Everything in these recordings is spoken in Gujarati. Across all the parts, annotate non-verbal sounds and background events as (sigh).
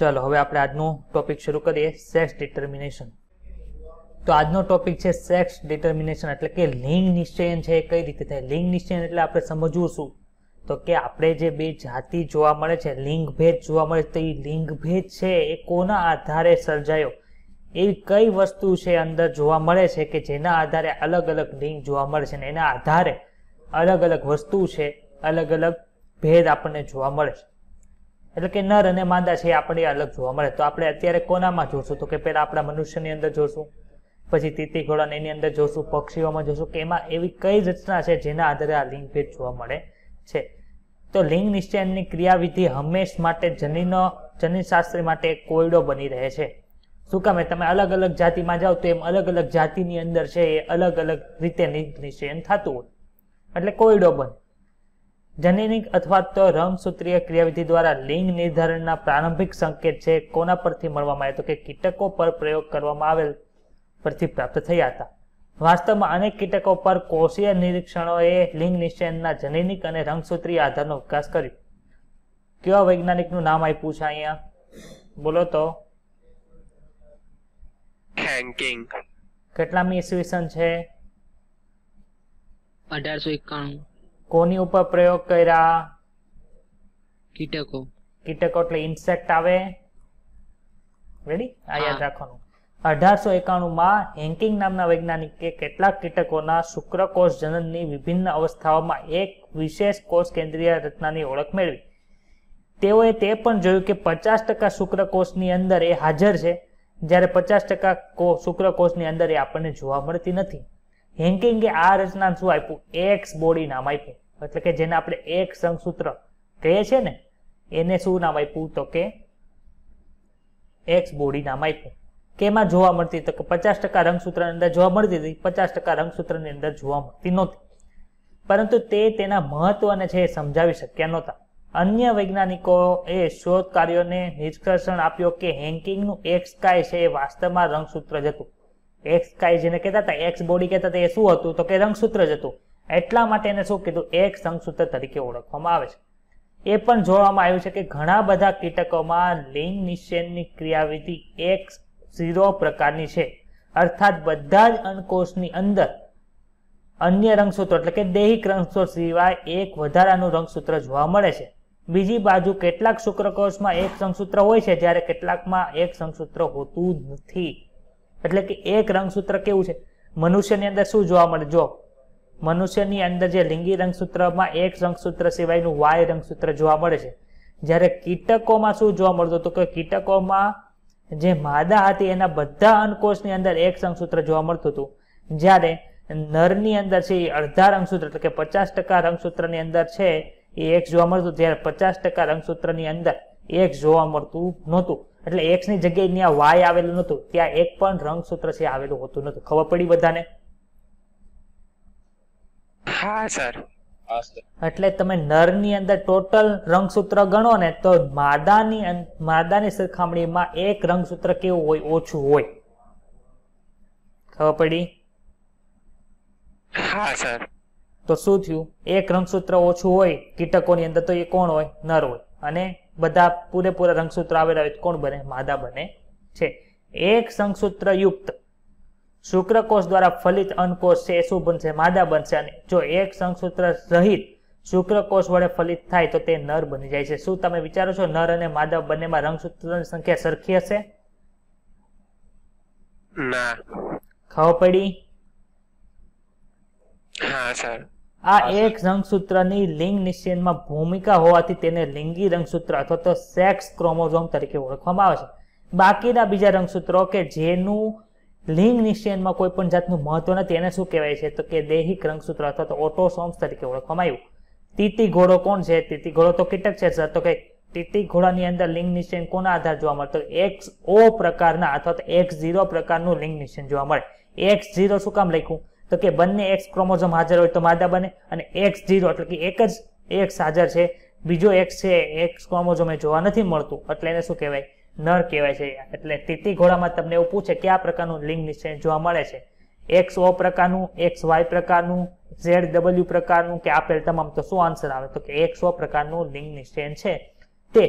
ચાલો હવે આપણે આજનો ટોપિક શરૂ કરીએ સેક્સ ડિટર્મિનેશન તો આજનો ટોપિક છે સેક્સ ડિટર્મિનેશન એટલે કે લિંગ નિશ્ચયન છે એ કઈ રીતે થાય લિંગ નિશ્ચયન એટલે આપણે સમજવું શું તો કે આપણે જે બે જાતિ જોવા મળે છે લિંગ ભેદ જોવા મળે છે તો એ લિંગ ભેદ છે એ કોના આધારે સર્જાયો એ કઈ વસ્તુ છે અંદર જોવા મળે છે કે જેના આધારે અલગ અલગ લિંગ જોવા મળે છે અને એના આધારે અલગ અલગ વસ્તુ છે અલગ અલગ ભેદ આપણને જોવા મળે છે એટલે કે નર અને માદા છે આપણે અલગ જોવા મળે તો આપણે અત્યારે કોનામાં જોશું તો કે પહેલાં આપણા મનુષ્યની અંદર જોશું પછી તીતી ઘોડાને એની અંદર જોશું પક્ષીઓમાં જોશું કે એમાં એવી કઈ રચના છે જેના આધારે આ લિંગભેદ જોવા મળે છે તો લિંગ નિશ્ચયની ક્રિયાવિધિ હંમેશ માટે જનીનો જનીનશાસ્ત્રી માટે કોયડો બની રહે છે શું કામે તમે અલગ અલગ જાતિમાં જાઓ તો એમ અલગ અલગ જાતિની અંદર છે એ અલગ અલગ રીતે લિંગ નિશ્ચયન થતું હોય એટલે કોયડો બને જનીનિક અથવા તો રંગસૂત્રીય ક્રિયાવિધિ દ્વારા લિંગ નિર્ધારણના પ્રારંભિક સંકેત છે કોના પરથી મળવામાં આવ્યો તો કે કીટકો પર પ્રયોગ કરવામાં આવેલ પરથી પ્રાપ્ત થયા હતા વાસ્તવમાં અનેક કીટકો પર કોષીય નિરીક્ષણોએ લિંગ નિશ્ચયનના જનીનિક અને રંગસૂત્રીય આધારનો વિકાસ કર્યો કેવા વૈજ્ઞાનિકનું નામ આપ્યું છે અહીંયા બોલો તો કેટલામી ઈસવીસન છે અઢારસો એકાણું કોની ઉપર પ્રયોગ કર્યા કીટકો કીટકો એટલે ઇન્સેક્ટ આવે રેડી આ યાદ રાખવાનું અઢારસો એકાણુંમાં માં હેન્કિંગ નામના વૈજ્ઞાનિકે કેટલાક કીટકોના શુક્રકોષ જનનની વિભિન્ન અવસ્થાઓમાં એક વિશેષ કોષ કેન્દ્રીય રચનાની ઓળખ મેળવી તેઓએ તે પણ જોયું કે પચાસ ટકા શુક્રકોષની અંદર એ હાજર છે જ્યારે પચાસ ટકા શુક્રકોષની અંદર એ આપણને જોવા મળતી નથી હેન્કિંગે આ રચના શું આપ્યું એક્સ બોડી નામ આપ્યું એટલે કે જેને આપણે એક સંઘસૂત્ર કહીએ છીએ ને એને શું નામ આપ્યું તો કે એક્સ બોડી નામ આપ્યું કેમાં જોવા મળતી તો કે પચાસ ટકા રંગસૂત્રની અંદર જોવા મળતી હતી પચાસ ટકા રંગસૂત્રની અંદર જોવા મળતી નહોતી પરંતુ તે તેના મહત્વને છે એ સમજાવી શક્યા નહોતા અન્ય વૈજ્ઞાનિકો એ શોધ કાર્યોને નિષ્કર્ષણ આપ્યો કે હેન્કિંગનું એક્સ કાય છે એ વાસ્તવમાં રંગસૂત્ર જ હતું એક્સ કાય જેને કહેતા હતા એક્સ બોડી કહેતા હતા એ શું હતું તો કે રંગસૂત્ર જ હતું એટલા માટે એને શું કીધું એક સંઘસૂત્ર તરીકે ઓળખવામાં આવે છે એ પણ જોવામાં આવ્યું છે કે ઘણા બધા કીટકોમાં લિંગ નિષેનની ક્રિયાવિધિ એક ઝીરો પ્રકારની છે અર્થાત બધા જ અંકોષની અંદર અન્ય રંગસૂત્રો એટલે કે દૈહિક રંગસૂત્ર સિવાય એક વધારાનું રંગસૂત્ર જોવા મળે છે બીજી બાજુ કેટલાક શુક્રકોષમાં એક રંગસૂત્ર હોય છે જ્યારે કેટલાકમાં એક રંગસૂત્ર હોતું નથી એટલે કે એક રંગસૂત્ર કેવું છે મનુષ્યની અંદર શું જોવા મળે જો મનુષ્યની અંદર જે લિંગી રંગસૂત્રમાં એક રંગસૂત્ર સિવાયનું વાય રંગસૂત્ર જોવા મળે છે જ્યારે કીટકોમાં શું જોવા મળતું હતું કે કીટકોમાં જે માદા હતી એના બધા અંકોશની અંદર એક રંગસૂત્ર જોવા મળતું હતું જ્યારે નરની અંદર છે એ અડધા રંગસૂત્ર એટલે કે પચાસ ટકા રંગસૂત્રની અંદર છે એ એક જોવા મળતું જ્યારે પચાસ ટકા રંગસૂત્રની અંદર એક જોવા મળતું નહોતું એટલે એક્સની જગ્યાએ ત્યાં વાય આવેલું નહોતું ત્યાં એક પણ રંગસૂત્ર છે આવેલું હોતું નહોતું ખબર પડી બધાને હા સર એટલે તમે નર ની અંદર ટોટલ રંગસૂત્ર ગણો ને તો માદાની માદાની સરખામણીમાં એક રંગસૂત્ર કેવું હોય ઓછું હોય ખબર પડી હા સર તો શું થયું એક રંગસૂત્ર ઓછું હોય કીટકોની અંદર તો એ કોણ હોય નર હોય અને બધા પૂરેપૂરા રંગસૂત્ર આવેલા હોય કોણ બને માદા બને છે એક રંગસૂત્ર યુક્ત શુક્રકોષ દ્વારા ફલિત અન્નકોષ છે શું બનશે માદા બનશે અને જો એક સંઘસૂત્ર સહિત શુક્રકોષ વડે ફલિત થાય તો તે નર બની જાય છે શું તમે વિચારો છો નર અને માદા બંનેમાં રંગસૂત્રની સંખ્યા સરખી હશે ના ખબર પડી હા સર આ એક રંગસૂત્રની લિંગ નિશ્ચયનમાં ભૂમિકા હોવાથી તેને લિંગી રંગસૂત્ર અથવા તો સેક્સ ક્રોમોઝોમ તરીકે ઓળખવામાં આવે છે બાકીના બીજા રંગસૂત્રો કે જેનું લિંગ નિશ્ચયનમાં કોઈ પણ જાતનું મહત્વ નથી એને શું કહેવાય છે તો કે દૈહિક રંગસૂત્ર અથવા તો ઓટોસોમ્સ તરીકે ઓળખવામાં આવ્યું તીતી ઘોડો કોણ છે તીતી ઘોડો તો કીટક છે સર તો કે ટીટી ઘોડાની અંદર લિંગ નિશ્ચયન કોના આધાર જોવા મળે તો એક્સ ઓ પ્રકારના અથવા તો એક્સ ઝીરો પ્રકારનું લિંગ નિશ્ચયન જોવા મળે એક્સ ઝીરો શું કામ લખ્યું તો કે બંને એક્સ ક્રોમોઝોમ હાજર હોય તો માદા બને અને એક્સ ઝીરો એટલે કે એક જ એક્સ હાજર છે બીજો એક્સ છે એક્સ ક્રોમોઝોમ એ જોવા નથી મળતું એટલે એને શું કહેવાય નર કહેવાય છે એટલે તીતી ઘોડામાં તમને એવું પૂછે કયા પ્રકારનું લિંગ નિશ્ચય જોવા મળે છે એક્સ ઓ પ્રકારનું એક્સ વાય પ્રકારનું ઝેડ ડબલ્યુ પ્રકારનું કે આપેલ તમામ તો શું આન્સર આવે તો કે એક્સ ઓ પ્રકારનું લિંગ નિશ્ચયન છે તે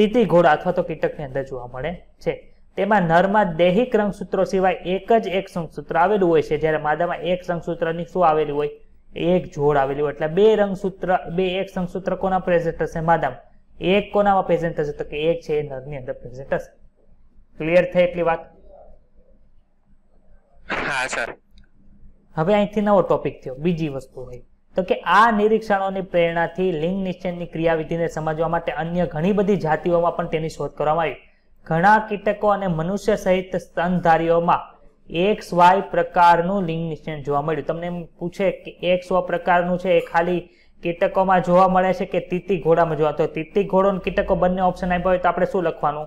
તીતી ઘોડા અથવા તો કીટકની અંદર જોવા મળે છે તેમાં નરમાં દૈહિક રંગસૂત્રો સિવાય એક જ એક સંગસૂત્ર આવેલું હોય છે જ્યારે માદામાં એક સંગસૂત્રની શું આવેલી હોય એક જોડ આવેલી હોય એટલે બે રંગસૂત્ર બે એક સંગસૂત્ર કોના પ્રેઝન્ટ હશે માદામાં એક કોનામાં પ્રેઝન્ટ થશે તો કે એક છે એ નરની અંદર પ્રેઝન્ટ થશે ક્લિયર થઈ એટલી વાત હા સર હવે અહીંથી નવો ટોપિક થયો બીજી વસ્તુ હોય તો કે આ નિરીક્ષણોની પ્રેરણાથી લિંગ નિશ્ચયની ક્રિયાવિધિને સમજવા માટે અન્ય ઘણી બધી જાતિઓમાં પણ તેની શોધ કરવામાં આવી ઘણા કીટકો અને મનુષ્ય સહિત સ્તનધારીઓમાં એક સ્વાય પ્રકારનું લિંગ નિશ્ચયન જોવા મળ્યું તમને એમ પૂછે કે એક સ્વ પ્રકારનું છે એ ખાલી કીટકોમાં જોવા મળે છે કે તીતી ઘોડામાં જોવા તો તીતી ઘોડો અને કીટકો બંને ઓપ્શન આપ્યા હોય તો આપણે શું લખવાનું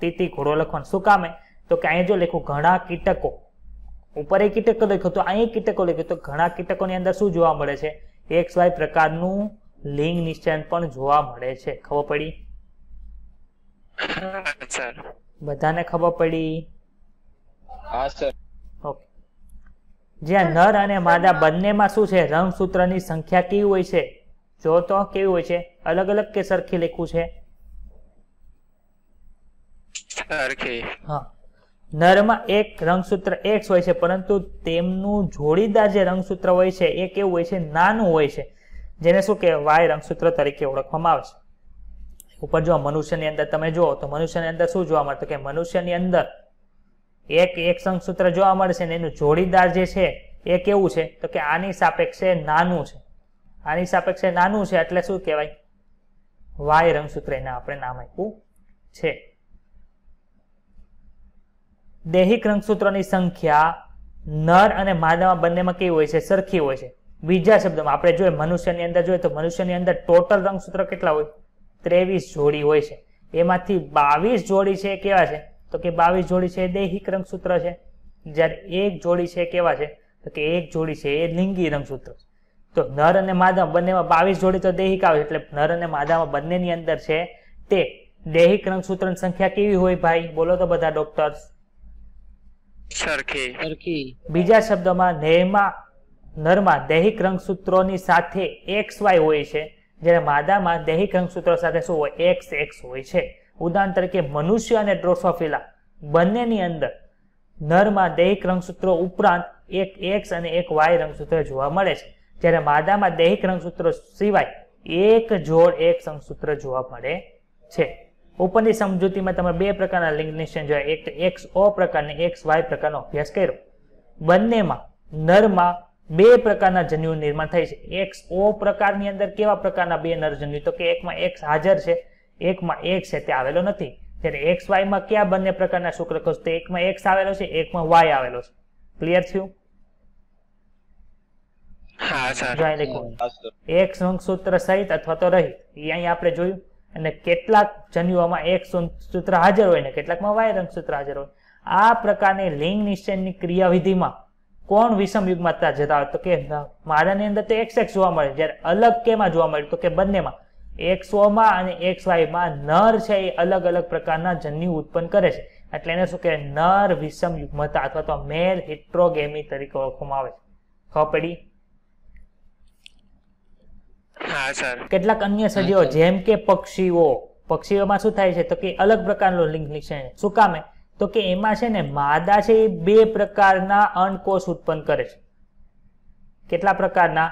તીતી ઘોડો લખવાનું શું કામે તો કે અહીંયા જો લખ્યું ઘણા કીટકો ઉપર એ કીટકો લખ્યો તો અહીં કીટકો લખ્યો તો ઘણા કીટકોની અંદર શું જોવા મળે છે એક્સ વાય પ્રકારનું લિંગ નિશ્ચયન પણ જોવા મળે છે ખબર પડી બધાને ખબર પડી હા સર જ્યાં નર અને માદા બંનેમાં શું છે રંગસૂત્રની સંખ્યા કેવી હોય છે જો તો કેવી હોય છે અલગ અલગ કે સરખી લખ્યું છે સરખી હા નરમાં એક રંગસૂત્ર એક્સ હોય છે પરંતુ તેમનું જોડીદાર જે રંગસૂત્ર હોય છે એ કેવું હોય છે નાનું હોય છે જેને શું કે વાય રંગસૂત્ર તરીકે ઓળખવામાં આવે છે ઉપર જો મનુષ્યની અંદર તમે જુઓ તો મનુષ્યની અંદર શું જોવા મળતું કે મનુષ્યની અંદર એક એક સૂત્ર જોવા મળશે ને એનું જોડીદાર જે છે એ કેવું છે તો કે આની સાપેક્ષે નાનું છે આની સાપેક્ષે નાનું છે એટલે શું કહેવાય વાય રંગસૂત્ર એના આપણે નામ આપ્યું છે દૈહિક રંગસૂત્રોની સંખ્યા નર અને માદામાં બંનેમાં કેવી હોય છે સરખી હોય છે બીજા શબ્દમાં આપણે જોઈએ મનુષ્યની અંદર જોઈએ તો મનુષ્યની અંદર ટોટલ રંગસૂત્ર કેટલા હોય ત્રેવીસ જોડી હોય છે એમાંથી બાવીસ જોડી છે કેવા છે તો કે બાવીસ જોડી છે દૈહિક રંગસૂત્ર છે જ્યારે એક જોડી છે કેવા છે તો કે એક જોડી છે એ લિંગી રંગસૂત્ર તો નર અને માદા બંનેમાં બાવીસ જોડી તો દૈહિક આવે એટલે નર અને માદામાં બંનેની અંદર છે તે દૈહિક રંગસૂત્રની સંખ્યા કેવી હોય ભાઈ બોલો તો બધા ડોક્ટર્સ સરખી સરખી બીજા શબ્દમાં નેહમાં નરમાં દૈહિક રંગસૂત્રોની સાથે એક્સ વાય હોય છે જ્યારે માદામાં દૈહિક રંગસૂત્રો સાથે શું હોય એક્સ એક્સ હોય છે ઉદાહરણ તરીકે મનુષ્ય અને ડ્રોસોફિલા બંનેની અંદર નરમાં દૈહિક રંગસૂત્રો ઉપરાંત એક એક્સ અને એક વાય રંગસૂત્ર જોવા મળે છે જ્યારે માદામાં દૈહિક રંગસૂત્રો સિવાય એક જોડ એક રંગસૂત્ર જોવા મળે છે ઉપરની સમજૂતીમાં તમે બે પ્રકારના લિગ્નેશન જોયા એક એક્સ ઓ પ્રકારને એક્સ વાય પ્રકારનો અભ્યાસ કર્યો બંનેમાં નરમાં બે પ્રકારના જન્યુ નિર્માણ થાય છે એક્સ ઓ પ્રકારની અંદર કેવા પ્રકારના બે નર જન્યુ તો કે એકમાં એક્સ હાજર છે એકમાં એક છે તે આવેલો નથી જ્યારે એક્સ વાયમાં કયા બંને પ્રકારના શુક્રકોષ તો એકમાં એક્સ આવેલો છે એકમાં વાય આવેલો છે ક્લિયર થયું અને કેટલાક જન્યુઓમાં એક સૂત્ર હાજર હોય ને કેટલાકમાં વાય રંગસૂત્ર હાજર હોય આ પ્રકારની લિંગ નિશ્ચયની ક્રિયાવિધિમાં કોણ વિષમ યુગમાં જતા હોય તો કે માદાની અંદર તો એક્સ એક્સ જોવા મળે જ્યારે અલગ કેમાં જોવા મળે તો કે બંનેમાં એક્સઓમાં અને એક્સ વાયમાં નર છે એ અલગ અલગ પ્રકારના જન્યુ ઉત્પન્ન કરે છે એટલે એને શું કહેવાય નર વિષમ યુગ્મતા અથવા તો મેલ હિટ્રોગેમી તરીકે ઓળખવામાં આવે છે ખબર પડી કેટલાક અન્ય સજીવો જેમ કે પક્ષીઓ પક્ષીઓમાં શું થાય છે તો કે અલગ પ્રકારનું લિંગ નિક્ષેપ શું કામે તો કે એમાં છે ને માદા છે એ બે પ્રકારના અંડકોષ ઉત્પન્ન કરે છે કેટલા પ્રકારના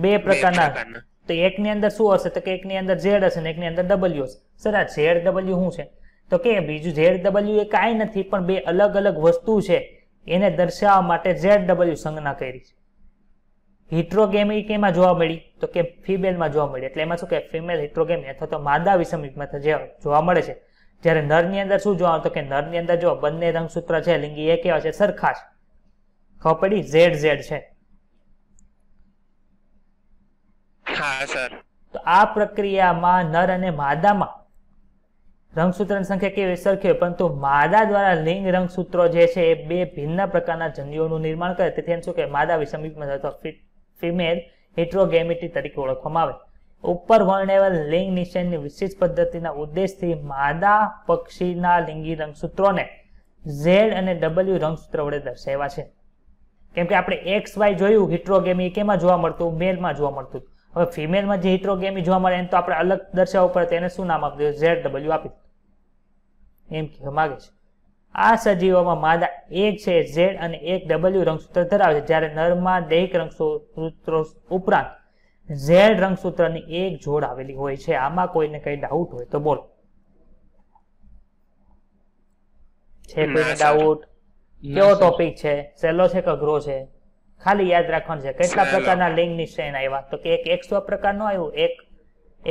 બે પ્રકારના તો એકની અંદર શું હશે તો કે એકની અંદર ઝેડ હશે ને એકની અંદર ડબલ્યુ હશે સર આ ઝેડ ડબલ્યુ શું છે તો કે બીજું ઝેડ ડબલ્યુ એ કાંઈ નથી પણ બે અલગ અલગ વસ્તુ છે એને દર્શાવવા માટે ઝેડ ડબલ્યુ સંજ્ઞા કરી છે હિટ્રોગેમી કેમાં જોવા મળી તો કે ફિમેલમાં જોવા મળી એટલે એમાં શું કે ફિમેલ હિટ્રોગેમી અથવા તો માદા વિષમયુગમાં જે જોવા મળે છે જ્યારે નરની અંદર શું જોવા તો કે નરની અંદર જો બંને રંગસૂત્ર છે લિંગી એ કેવા છે સરખા છે ખબર પડી ઝેડ ઝેડ છે હા સર તો આ પ્રક્રિયામાં નર અને માદામાં રંગસૂત્રની સંખ્યા કેવી સરખી હોય પરંતુ માદા દ્વારા લિંગ રંગસૂત્રો જે છે એ બે ભિન્ન પ્રકારના જન્યુઓનું નિર્માણ કરે તેથી એમ શું કે માદા વિષમિકમાં અથવા ફિમેલ હિટ્રોગેમિટી તરીકે ઓળખવામાં આવે ઉપર વર્ણવેલ લિંગ નિશ્ચયની વિશેષ પદ્ધતિના ઉદ્દેશથી માદા પક્ષીના લિંગી રંગસૂત્રોને ઝેડ અને ડબલ્યુ રંગસૂત્ર વડે દર્શાવ્યા છે કેમ કે આપણે એક્સ વાય જોયું હિટ્રોગેમી કેમાં જોવા મળતું મેલમાં જોવા મળતું હવે ફિમેલમાં જે હિટ્રોગેમી જોવા મળે એને તો આપણે અલગ દર્શાવવું પડે તેને શું નામ આપી દઈએ ઝેડ ડબલ્યુ આપી એમ કહેવા માગે છે આ સજીવોમાં માદા એક છે ઝેડ અને એક ડબલ્યુ રંગસૂત્ર ધરાવે છે જ્યારે નરમાં દૈહિક રંગસૂત્ર ઉપરાંત ઝેડ રંગસૂત્રની એક જોડ આવેલી હોય છે આમાં કોઈને કઈ ડાઉટ હોય તો બોલો છે કોઈને ડાઉટ કેવો ટોપિક છે સેલો છે કે અઘરો છે ખાલી યાદ રાખવાનું છે કેટલા પ્રકારના લિંગની શ્રેણ આવ્યા તો કે એક એક્સ પ્રકારનું આવ્યો એક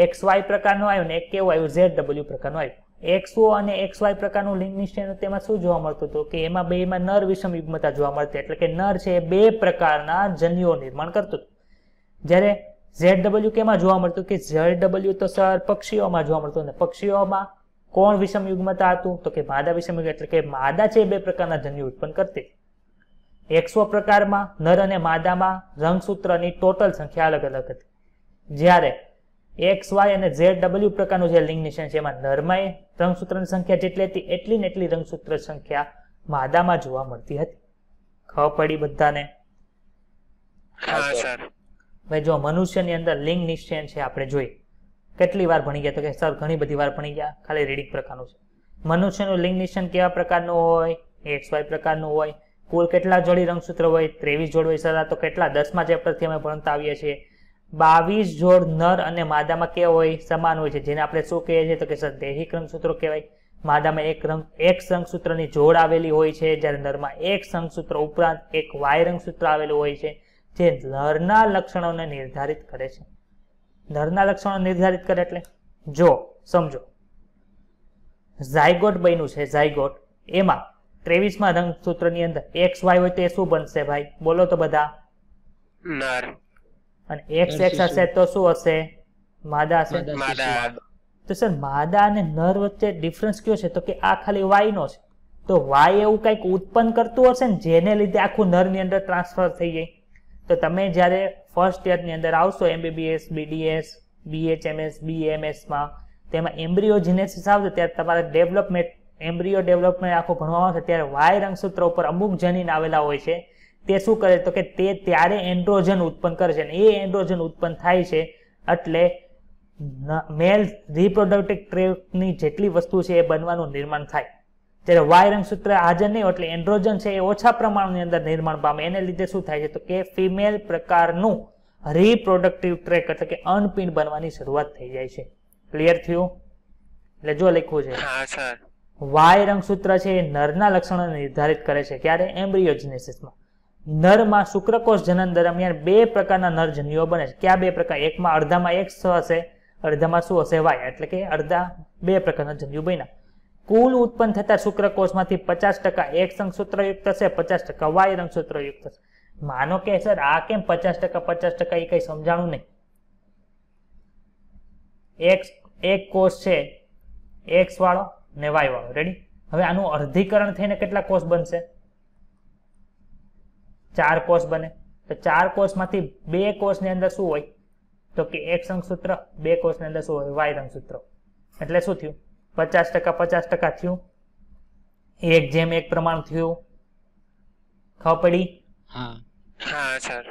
એક્સ વાય પ્રકારનું આવ્યો ને એક કેવું આવ્યું ઝેડ ડબલ્યુ પ્રકારનો આવ્યો એક્સઓ અને એક્સ વાય પ્રકારનું લિંગ શ્રેણ તેમાં શું જોવા મળતું હતું કે એમાં બે બેમાં નર વિષમ યુગ્મતા જોવા મળતી એટલે કે નર છે એ બે પ્રકારના જન્યુઓ નિર્માણ કરતું હતું જ્યારે ઝેડ ડબલ્યુ કેમાં જોવા મળતું કે ઝેડ ડબલ્યુ તો સર પક્ષીઓમાં જોવા મળતું અને પક્ષીઓમાં કોણ વિષમ યુગ્મતા હતું તો કે માદા વિષમ એટલે કે માદા છે બે પ્રકારના જન્યુ ઉત્પન્ન કરતી એકસો પ્રકારમાં નર અને માદામાં રંગસૂત્રની ટોટલ સંખ્યા અલગ અલગ હતી જ્યારે એક્સ વાય અને ઝેડ ડબલ્યુ પ્રકારનું જે લિંગ નિશાન છે એમાં નરમાં રંગસૂત્રની સંખ્યા જેટલી હતી એટલી ને એટલી રંગસૂત્ર સંખ્યા માદામાં જોવા મળતી હતી ખ પડી બધાને હવે જો મનુષ્યની અંદર લિંગ નિશ્ચયન છે આપણે જોઈ કેટલી વાર ભણી ગયા તો કે સર ઘણી બધી વાર ભણી ગયા ખાલી રીડિંગ પ્રકારનું છે મનુષ્યનું લિંગ નિશ્ચયન કેવા પ્રકારનું હોય એક્સ વાય પ્રકારનું હોય કુલ કેટલા જોડી રંગસૂત્ર હોય ત્રેવીસ જોડ હોય સદા તો કેટલા દસમા ચેપ્ટરથી અમે ભણતા આવીએ છીએ બાવીસ જોડ નર અને માદામાં કેવા હોય સમાન હોય છે જેને આપણે શું કહીએ છીએ તો કે સર દૈહિક રંગસૂત્રો કહેવાય માદામાં એક રંગ એક સંગસૂત્રની જોડ આવેલી હોય છે જ્યારે નરમાં એક સંગસૂત્ર ઉપરાંત એક વાય રંગસૂત્ર આવેલું હોય છે જે નરના લક્ષણોને નિર્ધારિત કરે છે નરના લક્ષણો નિર્ધારિત કરે એટલે જો સમજો ઝાયગોટ બન્યું છે ઝાયગોટ એમાં ત્રેવીસમાં રંગસૂત્રની અંદર એક્સ વાય હોય તો એ શું બનશે ભાઈ બોલો તો બધા નર અને એક્સ એક્સ હશે તો શું હશે માદા હશે તો સર માદા અને નર વચ્ચે ડિફરન્સ કયો છે તો કે આ ખાલી વાય નો છે તો વાય એવું કંઈક ઉત્પન્ન કરતું હશે ને જેને લીધે આખું નરની અંદર ટ્રાન્સફર થઈ જાય તો તમે જ્યારે ફર્સ્ટ યરની અંદર આવશો એમબીબીએસ બીડીએસ બીએચએમએસ બીએમએસમાં તેમાં એમ્બ્રિયોજિનેસિસ આવશે ત્યારે તમારે ડેવલપમેન્ટ એમ્બ્રિયો ડેવલપમેન્ટ આખું ભણવામાં આવે ત્યારે વાય રંગસૂત્ર ઉપર અમુક જનીન આવેલા હોય છે તે શું કરે તો કે તે ત્યારે એન્ડ્રોજન ઉત્પન્ન કરે છે અને એ એન્ડ્રોજન ઉત્પન્ન થાય છે એટલે મેલ રિપ્રોડક્ટિવ ટ્રેકની જેટલી વસ્તુ છે એ બનવાનું નિર્માણ થાય જ્યારે વાય રંગસૂત્ર હાજર નહીં એટલે એન્ડ્રોજન છે એ ઓછા પ્રમાણની અંદર નિર્માણ પામે એને લીધે શું થાય છે તો કે ફિમેલ પ્રકારનું રિપ્રોડક્ટિવ ટ્રેક એટલે કે અનપિંડ બનવાની શરૂઆત થઈ જાય છે ક્લિયર થયું એટલે જો લખ્યું છે હા સર વાય રંગસૂત્ર છે એ નરના લક્ષણો નિર્ધારિત કરે છે ક્યારે એમ્બ્રિયોજેનેસિસમાં નરમાં શુક્રકોષ જનન દરમિયાન બે પ્રકારના નર જન્યુઓ બને છે ક્યાં બે પ્રકાર એકમાં અડધામાં એક હશે અડધામાં શું હશે વાય એટલે કે અડધા બે પ્રકારના જન્યુ બન્યા કુલ ઉત્પન્ન થતા શુક્રકોષમાંથી પચાસ ટકા એક યુક્ત છે પચાસ ટકા વાય રંગસૂત્ર યુક્ત છે માનો કે સર આ કેમ પચાસ ટકા પચાસ ટકા એ કઈ સમજાણું નહીં એક એક કોષ છે એક્સ વાળો ને વાય વાળો રેડી હવે આનું અર્ધીકરણ થઈને કેટલા કોષ બનશે ચાર કોષ બને તો ચાર કોષમાંથી બે કોષની અંદર શું હોય તો કે એક સંગસૂત્ર બે કોષની અંદર શું હોય વાય રંગસૂત્ર એટલે શું થયું પચાસ ટકા પચાસ ટકા થયું એક જેમ એક પ્રમાણ થયું ખબર પડી હા સર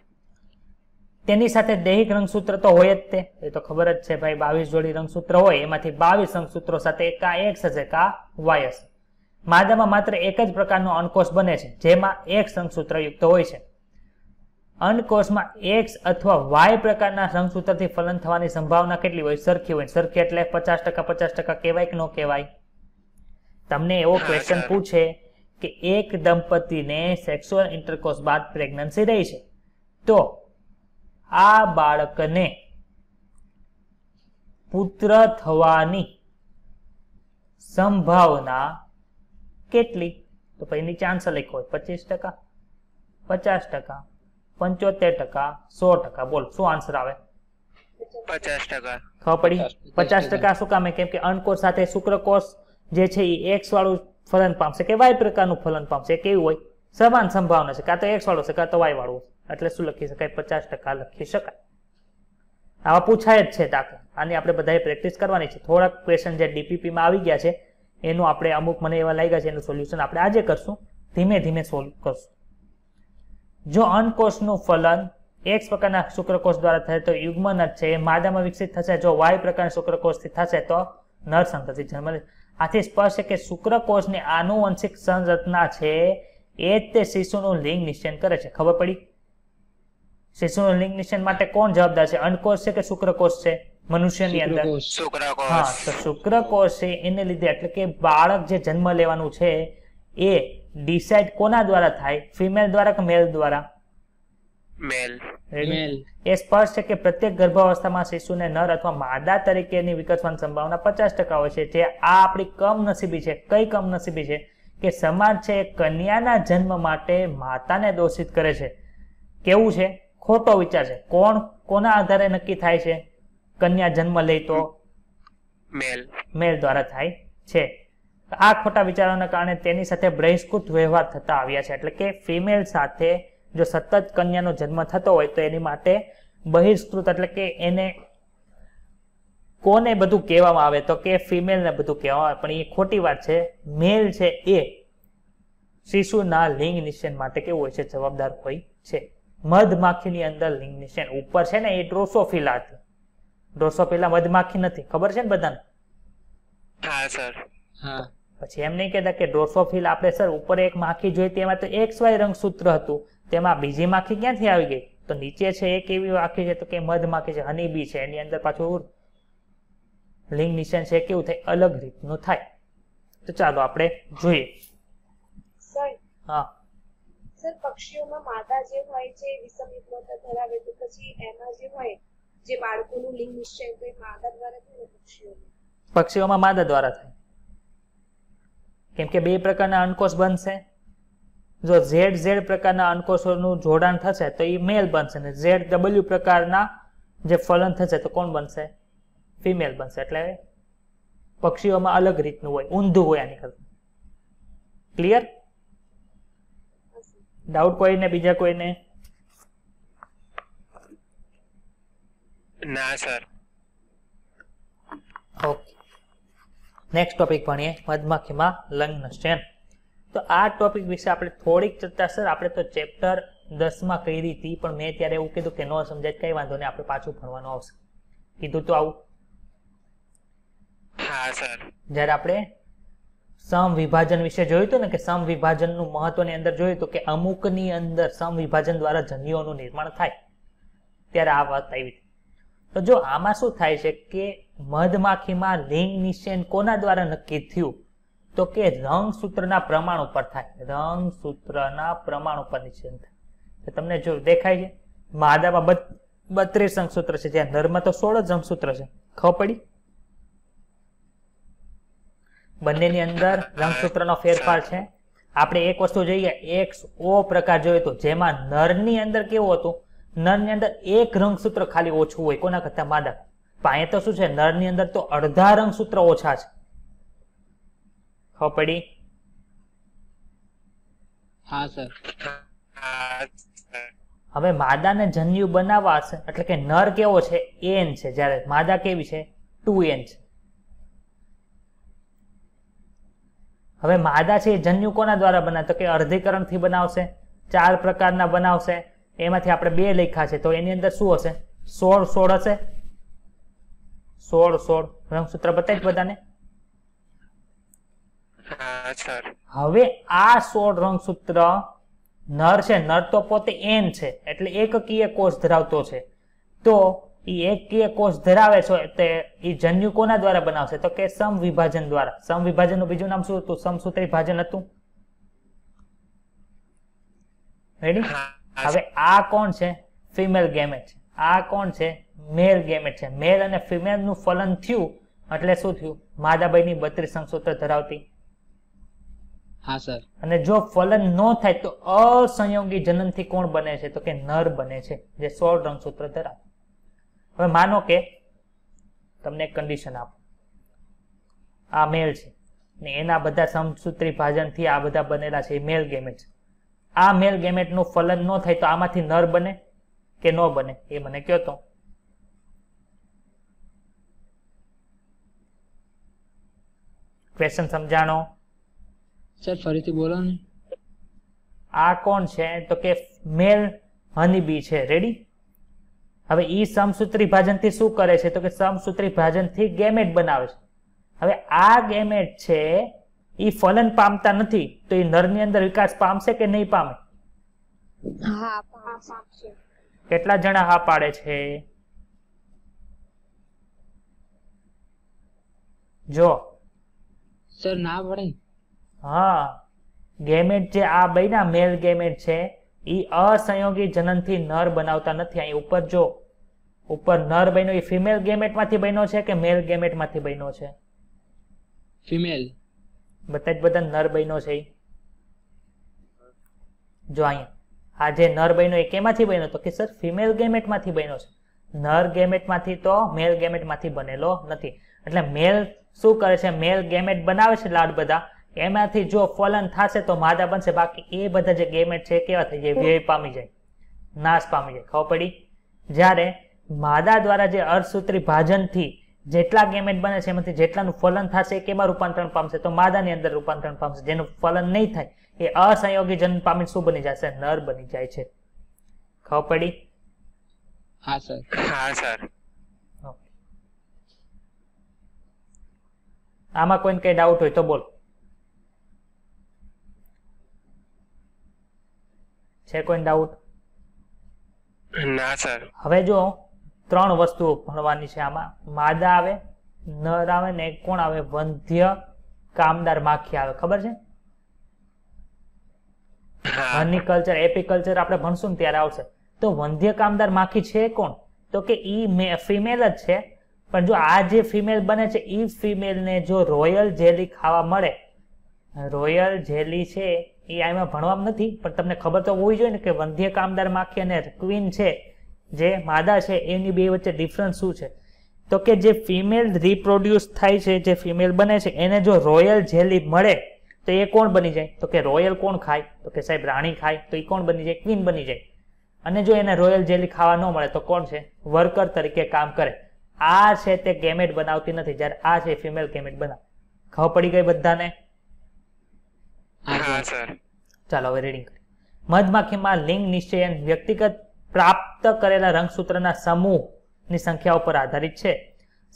તેની સાથે દૈહિક રંગસૂત્ર તો હોય જ તે એ તો ખબર જ છે ભાઈ બાવીસ જોડી રંગસૂત્ર હોય એમાંથી બાવીસ રંગસૂત્રો સાથે કા એક્સ હશે કા વાય હશે માદામાં માત્ર એક જ પ્રકારનો અન્નકોષ બને છે જેમાં એક રંગસૂત્ર યુક્ત હોય છે અન્નકોષમાં એક્સ અથવા વાય પ્રકારના રંગસૂત્રથી ફલન થવાની સંભાવના કેટલી હોય સરખી હોય સરખી એટલે પચાસ ટકા પચાસ ટકા કહેવાય કે ન કહેવાય તમને એવો ક્વેશ્ચન પૂછે કે એક દંપતીને સેક્સ્યુઅલ ઇન્ટરકોર્સ બાદ પ્રેગ્નન્સી રહી છે તો આ બાળકને પુત્ર થવાની સંભાવના કેટલી તો પછી નીચે આન્સર હોય પચીસ ટકા પચાસ ટકા પંચોતેર ટકા સો ટકા બોલ શું આન્સર આવે પચાસ ટકા ખબર પડી પચાસ ટકા શું કામે કેમ કે અણકોષ સાથે શુક્રકોષ જે છે એ એક્સ વાળું ફલન પામશે કે વાય પ્રકારનું ફલન પામશે કેવું હોય સમાન સંભાવના છે કાં તો એક્સ વાળું છે કાં તો વાય વાળું એટલે શું લખી શકાય પચાસ ટકા લખી શકાય આવા પૂછાય જ છે દાખલા આની આપણે બધાએ પ્રેક્ટિસ કરવાની છે થોડાક ક્વેશ્ચન જે ડીપીપીમાં આવી ગયા છે એનું આપણે અમુક મને એવા લાગ્યા છે એનું સોલ્યુશન આપણે આજે કરશું ધીમે ધીમે સોલ્વ કરશું જો અનકોષનું ફલન એક્સ પ્રકારના શુક્રકોષ દ્વારા થાય તો યુગ્મન જ છે એ માદામાં વિકસિત થશે જો વાય પ્રકારના શુક્રકોષથી થશે તો નર સંતતિ જન્મ આથી સ્પષ્ટ છે કે શુક્રકોષની આનુવંશિક સંરચના છે એ જ તે શિશુનું લિંગ નિશ્ચયન કરે છે ખબર પડી શિશુનું માટે કોણ જવાબદાર છે અંડકોષ છે કે શુક્રકોષ છે મનુષ્યની અંદર હા તો શુક્રકોષ છે એને લીધે એટલે કે બાળક જે જન્મ લેવાનું છે એ ડિસાઈડ કોના દ્વારા થાય ફિમેલ દ્વારા કે મેલ દ્વારા મેલ એ સ્પષ્ટ છે કે પ્રત્યેક ગર્ભાવસ્થામાં શિશુને નર અથવા માદા તરીકેની વિકસવાની સંભાવના પચાસ ટકા હોય છે જે આ આપણી કમનસીબી છે કઈ કમનસીબી છે કે સમાજ છે કન્યાના જન્મ માટે માતાને દોષિત કરે છે કેવું છે ખોટો વિચાર છે કોણ કોના આધારે નક્કી થાય છે કન્યા જન્મ લે તો મેલ મેલ દ્વારા થાય છે આ ખોટા વિચારોના કારણે તેની સાથે બ્રહિષ્કૃત વ્યવહાર થતા આવ્યા છે એટલે કે ફિમેલ સાથે જો સતત કન્યાનો જન્મ થતો હોય તો એની માટે બહિષ્કૃત એટલે કે એને કોને બધું કહેવામાં આવે તો કે ફિમેલને બધું કહેવામાં આવે પણ એ ખોટી વાત છે મેલ છે એ શિશુના લિંગ નિશ્ચયન માટે કેવું હોય છે જવાબદાર હોય છે મધમાખીની અંદર લિગ્નિશન ઉપર છે ને એ ડ્રોસોફિલા હતી ડ્રોસોફિલા મધમાખી નથી ખબર છે ને બધાને હા સર હા પછી એમ નહીં કહેતા કે ડ્રોસોફિલ આપણે સર ઉપર એક માખી જોઈ તેમાં તો એક્સ વાય રંગસૂત્ર હતું તેમાં બીજી માખી ક્યાંથી આવી ગઈ તો નીચે છે એક એવી માખી છે તો કે મધ માખી છે હની બી છે એની અંદર પાછું લિંગ નિશાન છે કેવું થાય અલગ રીતનું થાય તો ચાલો આપણે જોઈએ હા પરક્ષીઓમાં માતા જે હોય છે વિસમિત રોત ધરાવે તો પછી એના જે હોય છે જે બાળકોનું લિંગ નિશ્ચય કોઈ માતા દ્વારા થતું નથી પક્ષીઓમાં માતા દ્વારા થાય કેમ કે બે પ્રકારના અંકોષ બનશે જો Z Z પ્રકારના અંકોષોનો જોડાણ થશે તો ઈ મેલ બનશે અને Z W પ્રકારના જે ફલન થશે તો કોણ બનશે ફીમેલ બનશે એટલે પક્ષીઓમાં અલગ રીતનું હોય ઊંધું હોયા નિકળ ક્લિયર ડાઉટ કોઈને બીજા કોઈને ના સર ઓકે નેક્સ્ટ ટોપિક ભણીએ મધમાખીમાં લગ્ન સ્ટેન તો આ ટોપિક વિશે આપણે થોડીક ચર્ચા સર આપણે તો ચેપ્ટર દસમાં કરી હતી પણ મેં ત્યારે એવું કીધું કે ન સમજાય કઈ વાંધો નહીં આપણે પાછું ભણવાનું આવશે કીધું તો આવું હા સર જ્યારે આપણે સમ વિભાજન વિશે જોયું હતું ને કે સમ વિભાજનનું મહત્વની અંદર જોયું તો કે અમુકની અંદર સમ વિભાજન દ્વારા જન્યુઓનું નિર્માણ થાય ત્યારે આ વાત આવી તો જો આમાં શું થાય છે કે મધમાખીમાં લિંગ નિશ્ચયન કોના દ્વારા નક્કી થયું તો કે રંગસૂત્રના પ્રમાણ ઉપર થાય રંગસૂત્રના પ્રમાણ ઉપર નિશ્ચયન થાય તમને જો દેખાય છે માદામાં બત્રીસ અંગસૂત્ર છે જ્યાં નરમાં તો સોળ જ અંગસૂત્ર છે ખબર પડી બંનેની અંદર રંગસૂત્રનો ફેરફાર છે આપણે એક વસ્તુ જોઈએ એક્સ ઓ પ્રકાર જોઈએ તો જેમાં નરની અંદર કેવું હતું નરની અંદર એક રંગસૂત્ર ખાલી ઓછું હોય કોના કરતા માદા પાયે તો શું છે નરની અંદર તો અડધા રંગસૂત્ર ઓછા છે ખપડી હા સર હવે માદાને જન્યુ બનાવવા છે એટલે કે નર કેવો છે એન છે જ્યારે માદા કેવી છે ટુ એન છે હવે માદા છે એ જન્યુ કોના દ્વારા બનાવે તો કે અર્ધીકરણથી બનાવશે ચાર પ્રકારના બનાવશે એમાંથી આપણે બે લખ્યા છે તો એની અંદર શું હશે સોળ સોળ હશે સોળ સોળ રંગસૂત્ર બતાવી બધાને હવે આ સોળ રંગસૂત્ર નર છે નર તો પોતે એન છે એટલે એકકીય કોષ ધરાવતો છે તો એ કોષ ધરાવે છે તે એ જન્યુ કોના દ્વારા બનાવશે તો કે સમવિભાજન દ્વારા સમવિભાજનનું બીજું નામ શું હતું સમસૂત્રી ભાજન હતું રેડી હવે આ કોણ છે ફિમેલ ગેમેટ આ કોણ છે મેલ ગેમેટ છે મેલ અને ફિમેલનું ફલન થયું એટલે શું થયું માદાબાઈની બત્રીસ સંસૂત્ર ધરાવતી હા સર અને જો ફલન ન થાય તો અસંયોગી જનનથી કોણ બને છે તો કે નર બને છે જે સોળ રંગસૂત્ર ધરાવે હવે માનો કે તમને કન્ડિશન આપો આ મેલ છે ને એના બધા સમસૂત્રી ભાજનથી આ બધા બનેલા છે એ મેલ ગેમેટ છે આ મેલ ગેમેટનું ફલન ન થાય તો આમાંથી નર બને કે ન બને એ મને કહો તો ક્વેશ્ચન સમજાણો સર ફરીથી બોલો ને આ કોણ છે તો કે મેલ બી છે રેડી હવે ઈ સમસૂત્રી થી શું કરે છે તો કે સમસૂત્રી થી ગેમેટ બનાવે છે હવે આ ગેમેટ છે એ ફલન પામતા નથી તો એ નર ની અંદર વિકાસ પામશે કે નહીં પામે કેટલા જણા હા પાડે છે જો સર ના પડે હા ગેમેટ જે આ બન્યા મેલ ગેમેટ છે એ અસંયોગી જનન થી નર બનાવતા નથી અહીં ઉપર જો ઉપર નર બન્યો એ ફિમેલ ગેમેટમાંથી બન્યો છે કે મેલ ગેમેટમાંથી બન્યો છે ફિમેલ બધા જ બધા નર બન્યો છે જો અહીંયા આ જે નર બન્યો એ કેમાંથી બન્યો તો કે સર ફિમેલ ગેમેટમાંથી બન્યો છે નર ગેમેટમાંથી તો મેલ ગેમેટમાંથી બનેલો નથી એટલે મેલ શું કરે છે મેલ ગેમેટ બનાવે છે લાડ બધા એમાંથી જો ફલન થશે તો માદા બનશે બાકી એ બધા જે ગેમેટ છે કેવા થઈ જાય વ્યય પામી જાય નાશ પામી જાય ખબર પડી જ્યારે માદા દ્વારા જે અર્ધસૂત્રી ભાજનથી જેટલા ગેમેટ બને છે એમાંથી જેટલાનું ફલન થશે કેમાં રૂપાંતરણ પામશે તો માદાની અંદર રૂપાંતરણ પામશે જેનું ફલન નહીં થાય એ અસંયોગી જન પામી શું બની જશે નર બની જાય છે ખબર પડી હા સર હા સર આમાં કોઈને કઈ ડાઉટ હોય તો બોલ છે કોઈ ડાઉટ ના સર હવે જો ત્રણ વસ્તુઓ ભણવાની છે આમાં માદા આવે નર આવે ને કોણ આવે વંધ્ય કામદાર માખી આવે ખબર છે હર્નિકલ્ચર એપિકલ્ચર આપણે ભણશું ને ત્યારે આવશે તો વંધ્ય કામદાર માખી છે કોણ તો કે ઈ ફિમેલ જ છે પણ જો આ જે ફિમેલ બને છે એ ફિમેલને જો રોયલ જેલી ખાવા મળે રોયલ જેલી છે એ આમાં ભણવામાં નથી પણ તમને ખબર તો હોવી જોઈએ ને કે વંધ્ય કામદાર માખી અને ક્વીન છે જે માદા છે એની બે વચ્ચે ડિફરન્સ શું છે તો કે જે ફિમેલ રિપ્રોડ્યુસ થાય છે જે ફિમેલ બને છે એને જો રોયલ જેલી મળે તો એ કોણ બની જાય તો કે રોયલ કોણ ખાય તો કે સાહેબ રાણી ખાય તો એ કોણ બની જાય ક્વીન બની જાય અને જો એને રોયલ જેલી ખાવા ન મળે તો કોણ છે વર્કર તરીકે કામ કરે આ છે તે ગેમેટ બનાવતી નથી જ્યારે આ છે ફિમેલ ગેમેટ બનાવે ખબર પડી ગઈ બધાને ચાલો હવે રીડિંગ મધમાખીમાં લિંગ નિશ્ચયન વ્યક્તિગત પ્રાપ્ત કરેલા રંગસૂત્રના સમૂહની સંખ્યા ઉપર આધારિત છે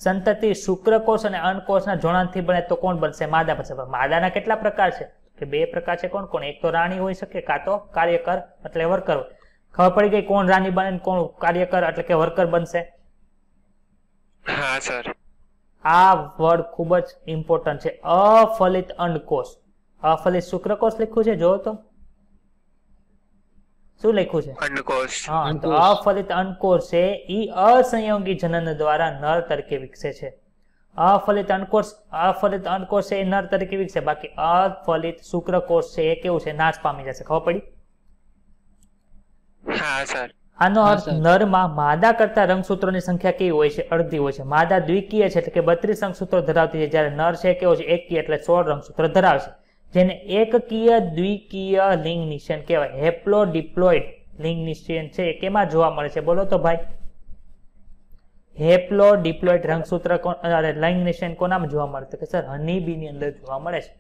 સંતતિ શુક્રકોષ અને અન્નકોષના જોડાણથી બને તો કોણ બનશે માદા બનશે માદાના કેટલા પ્રકાર છે કે બે પ્રકાર છે કોણ કોણ એક તો રાણી હોઈ શકે કાં તો કાર્યકર એટલે વર્કર ખબર પડી ગઈ કોણ રાણી બને કોણ કાર્યકર એટલે કે વર્કર બનશે હા આ વર્ડ ખૂબ જ ઇમ્પોર્ટન્ટ છે અફલિત અંડકોષ અફલિત શુક્રકોષ લખ્યું છે જો તો શું લખ્યું છે અફલિત અંડકોષ છે એ અસંયોગી જનન દ્વારા નર તરીકે વિકસે છે અફલિત અંડકોષ અફલિત અંડકોષ એ નર તરીકે વિકસે બાકી અફલિત શુક્રકોષ છે એ કેવું છે નાશ પામી જશે ખબર પડી હા સર આનો અર્થ નરમાં માદા કરતા રંગસૂત્રોની સંખ્યા કેવી હોય છે અડધી હોય છે માદા દ્વિકીય છે એટલે કે બત્રીસ રંગસૂત્રો ધરાવતી છે જ્યારે નર છે કેવો છે એકી એટલે સોળ રંગસૂત્રો ધરાવશે જેને એકકીય દ્વિકીય લિંગ નિશેન કહેવાય હેપ્લોડિપ્લોઇડ લિંગ નિશેન છે કેમાં જોવા મળે છે બોલો તો ભાઈ હેપ્લો હેપ્લોડિપ્લોઇડ રંગસૂત્ર લિંગ નિશેન કોનામાં જોવા મળે છે કે સર હનીબીની અંદર જોવા મળે છે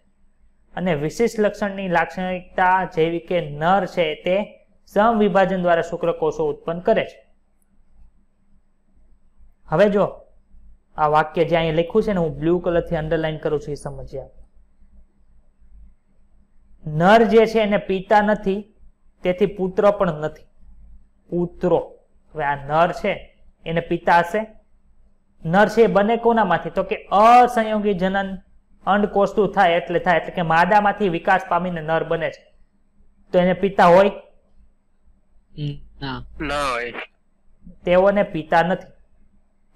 અને વિશિષ્ટ લક્ષણની લાક્ષણિકતા જેવી કે નર છે તે સમવિભાજન દ્વારા શુક્રકોષો ઉત્પન્ન કરે છે હવે જો આ વાક્ય જે અહીંયા લખ્યું છે ને હું બ્લુ કલરથી અંડરલાઈન કરું છું એ સમજ્યા નર જે છે એને પિતા નથી તેથી પુત્ર પણ નથી પુત્રો હવે આ નર છે એને પિતા હશે નર છે બને કોનામાંથી તો કે અસંયોગી જનન અંડકોષતું થાય એટલે થાય એટલે કે માદામાંથી વિકાસ પામીને નર બને છે તો એને પિતા હોય તેઓને પિતા નથી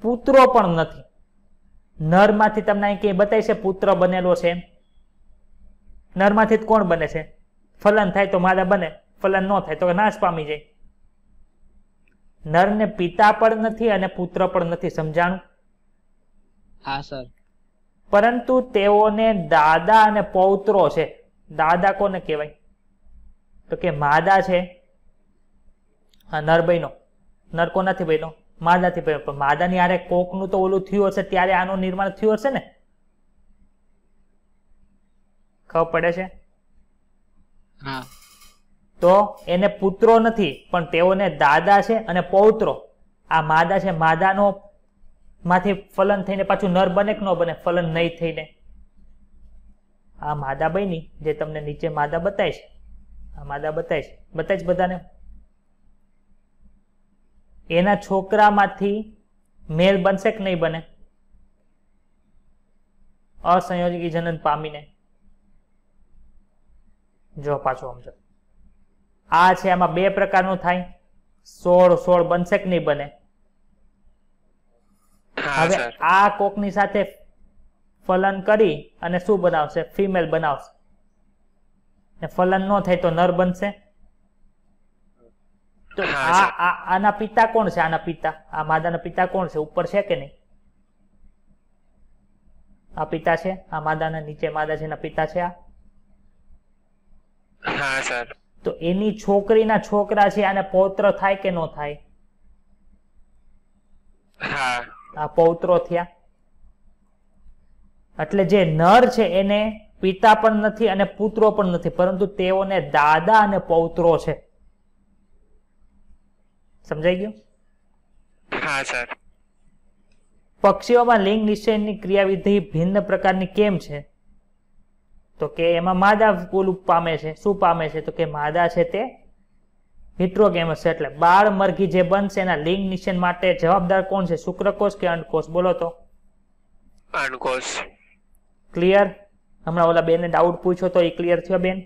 પુત્રો પણ નથી નરમાંથી તમને અહીં ક્યાંય બતાવી છે પુત્ર બનેલો છે નરમાંથી જ કોણ બને છે ફલન થાય તો માદા બને ફલન ન થાય તો નાશ પામી જાય નરને પિતા પણ નથી અને પુત્ર પણ નથી સમજાણું હા સર પરંતુ તેઓને દાદા અને પૌત્રો છે દાદા કોને કહેવાય તો કે માદા છે હા નર બહેનો નર કોનાથી બહેનો માદાથી બહેનો પણ માદાની આરે કોકનું તો ઓલું થયું હશે ત્યારે આનું નિર્માણ થયું હશે ને ખબર પડે છે હા તો એને પુત્રો નથી પણ તેઓને દાદા છે અને પૌત્રો આ માદા છે માદાનો માંથી ફલન થઈને પાછું નર બને કે ન બને ફલન નહીં થઈને આ માદા બની જે તમને નીચે માદા બતાય છે આ માદા બતાય છે બતાય બધાને એના છોકરામાંથી મેલ બનશે કે નહીં બને અસંયોજકી જનન પામીને જો પાછો સમજો આ છે આમાં બે પ્રકારનું થાય સોળ સોળ બનશે કે નહીં બને હવે આ કોકની સાથે ફલન કરી અને શું બનાવશે ફિમેલ બનાવશે ને ફલન ન થાય તો નર બનશે તો આ આના પિતા કોણ છે આના પિતા આ માદાના પિતા કોણ છે ઉપર છે કે નહીં આ પિતા છે આ માદાના નીચે માદા છે એના પિતા છે આ હા સર તો એની છોકરીના છોકરા છે અને પૌત્ર થાય કે નો થાય હા આ પૌત્રો થયા એટલે જે નર છે એને પિતા પણ નથી અને પુત્રો પણ નથી પરંતુ તેઓને દાદા અને પૌત્રો છે સમજાઈ ગયું હા સર પક્ષીઓમાં લિંગ નિશ્ચયની ક્રિયાવિધિ ભિન્ન પ્રકારની કેમ છે તો કે એમાં માદા ઓલું પામે છે શું પામે છે તો કે માદા છે તે હિટ્રોગેમસ એટલે બાળ મરઘી જે બનશે એના લિંગ નિષેન માટે જવાબદાર કોણ છે શુક્રકોષ કે અંડકોષ બોલો તો અંડકોષ ક્લિયર હમણાં ઓલા બેને ડાઉટ પૂછો તો એ ક્લિયર થયો બેન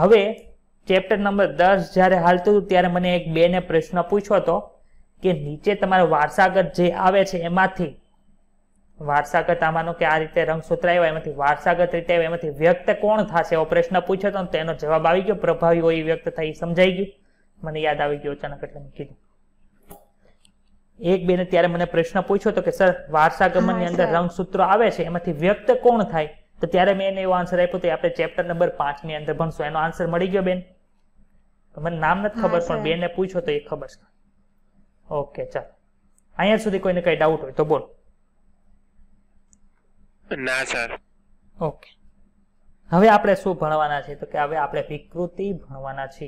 હવે ચેપ્ટર નંબર દસ જ્યારે હાલતું હતું ત્યારે મને એક બેને પ્રશ્ન પૂછ્યો હતો કે નીચે તમારો વારસાગત જે આવે છે એમાંથી વારસાગત આમાંનો કે આ રીતે રંગસૂત્ર આવ્યો એમાંથી વારસાગત રીતે આવ્યો એમાંથી વ્યક્ત કોણ થશે એવો પ્રશ્ન પૂછ્યો હતો તો એનો જવાબ આવી ગયો પ્રભાવી હોય વ્યક્ત થાય સમજાઈ ગયું મને યાદ આવી ગયો અચાનક એટલે કીધું એક બેને ત્યારે મને પ્રશ્ન પૂછ્યો હતો કે સર વારસાગમનની અંદર રંગસૂત્રો આવે છે એમાંથી વ્યક્ત કોણ થાય તો ત્યારે મેં એને એવો આન્સર આપ્યો તો આપણે ચેપ્ટર નંબર પાંચની અંદર ભણશું એનો આન્સર મળી ગયો બેન મને નામ નથી ખબર પણ બેને પૂછ્યો તો એ ખબર છે ઓકે ચાલ અહીંયા સુધી કોઈને કઈ ડાઉટ હોય તો બોલો ના સર ઓકે હવે આપણે શું ભણવાના છે તો કે હવે આપણે વિકૃતિ ભણવાના છે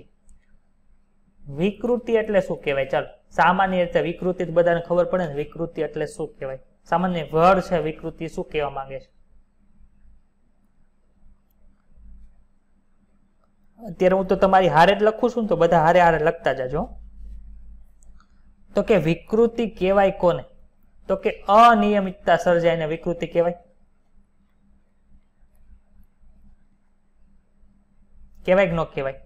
વિકૃતિ એટલે શું કહેવાય ચાલ સામાન્ય રીતે વિકૃતિ બધાને ખબર પડે ને વિકૃતિ એટલે શું કહેવાય સામાન્ય વર્ડ છે વિકૃતિ શું કહેવા માંગે છે અત્યારે હું તો તમારી હારે જ લખું છું ને તો બધા હારે હારે લખતા જાજો તો કે વિકૃતિ કહેવાય કોને તો કે અનિયમિતતા સર્જાય ને વિકૃતિ કહેવાય કેવાય કે ન કેવાય